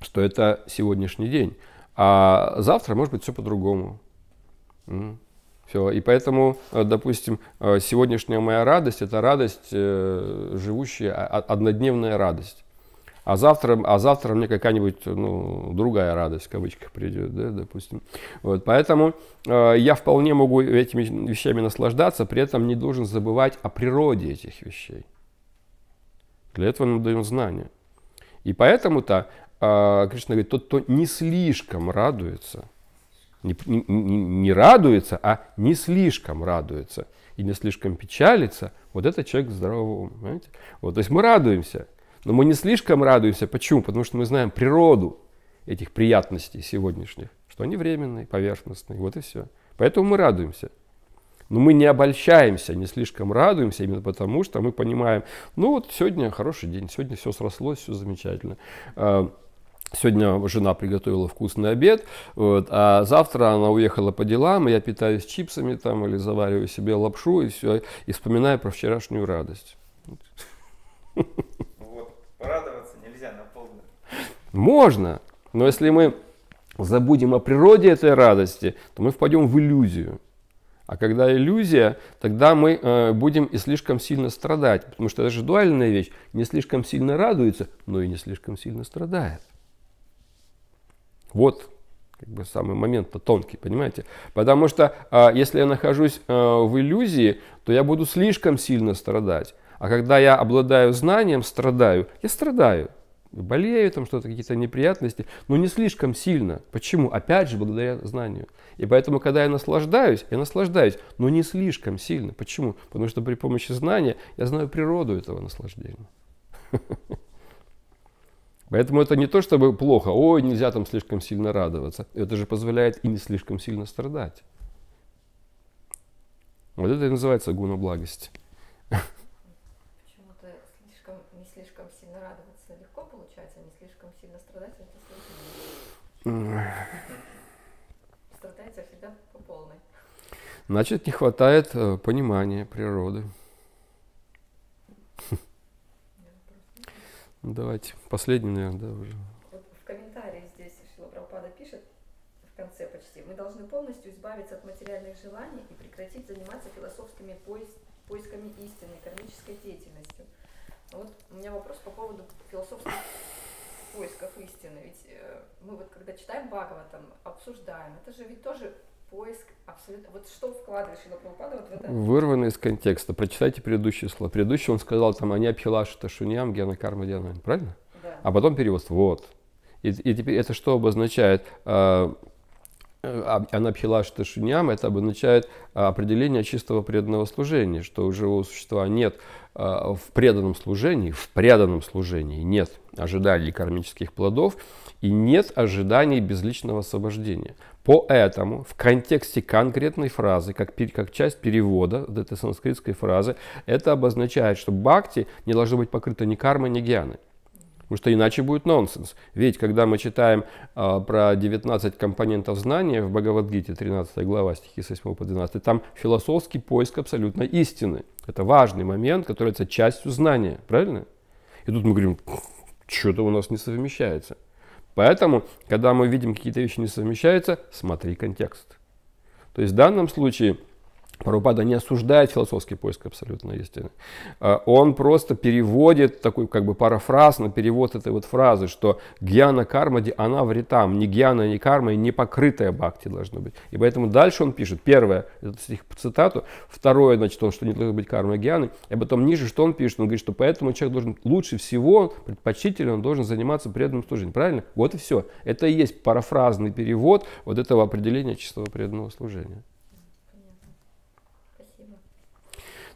что это сегодняшний день. А завтра может быть все по-другому. Все. И поэтому, э, допустим, сегодняшняя моя радость – это радость, живущая, а, а, однодневная радость а завтра, а завтра мне какая-нибудь э, ну, другая радость в кавычках придет, да, допустим. Вот, поэтому э, я вполне могу этими вещами наслаждаться, при этом не должен забывать о природе этих вещей. Для этого нам дают знания. И поэтому-то э, Кришна говорит, тот, кто не слишком радуется, не, не, не радуется, а не слишком радуется и не слишком печалится, вот это человек здорового ума. Вот, то есть мы радуемся, но мы не слишком радуемся. Почему? Потому что мы знаем природу этих приятностей сегодняшних, что они временные, поверхностные, вот и все. Поэтому мы радуемся. Но мы не обольщаемся, не слишком радуемся, именно потому что мы понимаем, ну вот сегодня хороший день, сегодня все срослось, все замечательно. А, сегодня жена приготовила вкусный обед, вот, а завтра она уехала по делам, и я питаюсь чипсами там или завариваю себе лапшу и все, и вспоминаю про вчерашнюю радость. Порадоваться нельзя на полную. Можно, но если мы забудем о природе этой радости, то мы впадем в иллюзию. А когда иллюзия, тогда мы э, будем и слишком сильно страдать, потому что это же дуальная вещь. Не слишком сильно радуется, но и не слишком сильно страдает. Вот как бы самый момент-то тонкий, понимаете? Потому что э, если я нахожусь э, в иллюзии, то я буду слишком сильно страдать. А когда я обладаю знанием, страдаю, я страдаю. Болею, там что-то, какие-то неприятности, но не слишком сильно. Почему? Опять же, благодаря знанию. И поэтому, когда я наслаждаюсь, я наслаждаюсь, но не слишком сильно. Почему? Потому что при помощи знания я знаю природу этого наслаждения. Поэтому это не то, чтобы плохо, ой, нельзя там слишком сильно радоваться. Это же позволяет и не слишком сильно страдать. Вот это и называется гуна благость. Страдаете всегда по полной. Значит, не хватает э, понимания природы. Ну, давайте, последний, наверное, да, уже. Вот в комментарии здесь Шилапрапада пишет, в конце почти, мы должны полностью избавиться от материальных желаний и прекратить заниматься философскими поис поисками истины, кармической деятельностью. Вот у меня вопрос по поводу философских поисков истины. Ведь э, мы вот когда читаем там обсуждаем, это же ведь тоже поиск абсолютно... Вот что вкладываешь Шила Прабхупада вот в это? Вырвано из контекста. Прочитайте предыдущее слово. Предыдущий он сказал там «Аня пхилаша ташуням гена карма дианами». Правильно? Да. А потом перевод «вот». И, и теперь это что обозначает? А, а, Она пхилаша ташуням, это обозначает а, определение чистого преданного служения, что у живого существа нет в преданном служении, в преданном служении нет – ожиданий кармических плодов и нет ожиданий безличного освобождения. Поэтому в контексте конкретной фразы, как, как часть перевода этой санскритской фразы, это обозначает, что бхакти не должно быть покрыто ни кармой, ни гьяной. Потому что иначе будет нонсенс. Ведь когда мы читаем э, про 19 компонентов знания в Бхагавадгите, 13 глава, стихи с 8 по 12, там философский поиск абсолютно истины. Это важный момент, который является частью знания. Правильно? И тут мы говорим, что-то у нас не совмещается. Поэтому, когда мы видим какие-то вещи не совмещаются, смотри контекст. То есть в данном случае Прабхупада не осуждает философский поиск абсолютно, истины. А, он просто переводит такой как бы парафраз на перевод этой вот фразы, что гьяна кармади она вритам, ни гьяна, ни карма, и не покрытая бхакти должно быть. И поэтому дальше он пишет, первое, это стих по цитату, второе, значит, он, что не должно быть карма гьяны, и потом ниже, что он пишет, он говорит, что поэтому человек должен лучше всего, предпочтительно, он должен заниматься преданным служением, правильно? Вот и все. Это и есть парафразный перевод вот этого определения чистого преданного служения.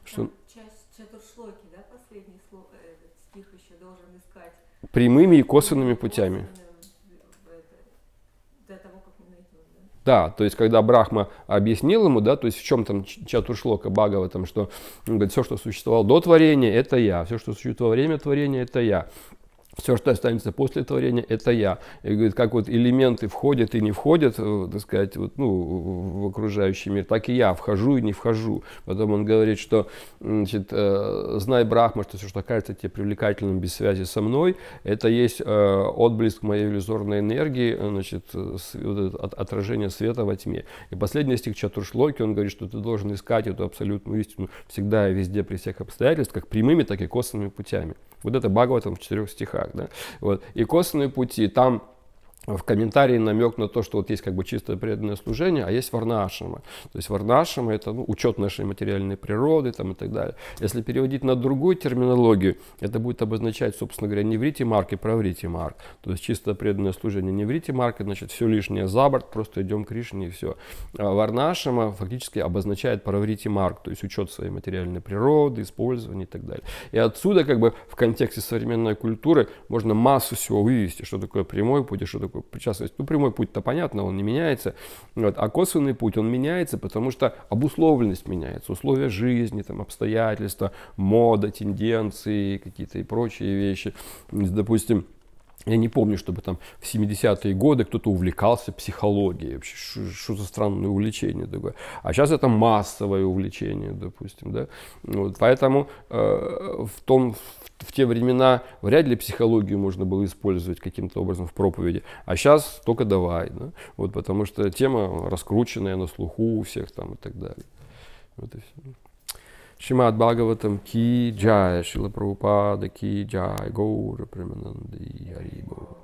Что... Часть Чатуршлоки, да, последний слог, э, этот стих еще должен искать. Прямыми и косвенными путями. Э, да, то есть, когда Брахма объяснил ему, да, то есть, в чем там Чатуршлока Бхагава, там, что, он говорит, все, что существовало до творения, это я, все, что существует во время творения, это я все, что останется после творения, это я. И говорит, как вот элементы входят и не входят, э, так сказать, вот, ну, в окружающий мир, так и я вхожу и не вхожу. Потом он говорит, что значит, э, знай Брахма, что все, что кажется тебе привлекательным без связи со мной, это есть э, отблеск моей иллюзорной энергии, значит, от отражение света во тьме. И последний стих Чатуршлоки, он говорит, что ты должен искать эту абсолютную истину всегда и везде при всех обстоятельствах, как прямыми, так и косвенными путями. Вот это Бхагаватам в четырех стихах. Да? Вот. И косвенные пути, там в комментарии намек на то, что вот есть как бы чистое преданное служение, а есть варнашама. То есть варнашама – это ну, учет нашей материальной природы там, и так далее. Если переводить на другую терминологию, это будет обозначать, собственно говоря, не врите марк и проврите марк. То есть чистое преданное служение не врите марк, значит, все лишнее за борт, просто идем к Кришне и все. А варнашама фактически обозначает проврите марк, то есть учет своей материальной природы, использования и так далее. И отсюда как бы в контексте современной культуры можно массу всего вывести, что такое прямой путь, что такое такое причастность. Ну, прямой путь-то понятно, он не меняется. Вот. А косвенный путь, он меняется, потому что обусловленность меняется. Условия жизни, там, обстоятельства, мода, тенденции, какие-то и прочие вещи. Допустим, я не помню, чтобы там в 70-е годы кто-то увлекался психологией. Вообще, что за странное увлечение такое? А сейчас это массовое увлечение, допустим. Да? Вот, поэтому э, в том, в те времена вряд ли психологию можно было использовать каким-то образом в проповеди, а сейчас только давай, да? вот, потому что тема раскрученная на слуху у всех там и так далее. Вот и все. Шимат Бхагаватам Ки Джай, Шила Прабхупада Ки Джай, Гоура Премананди Харибова.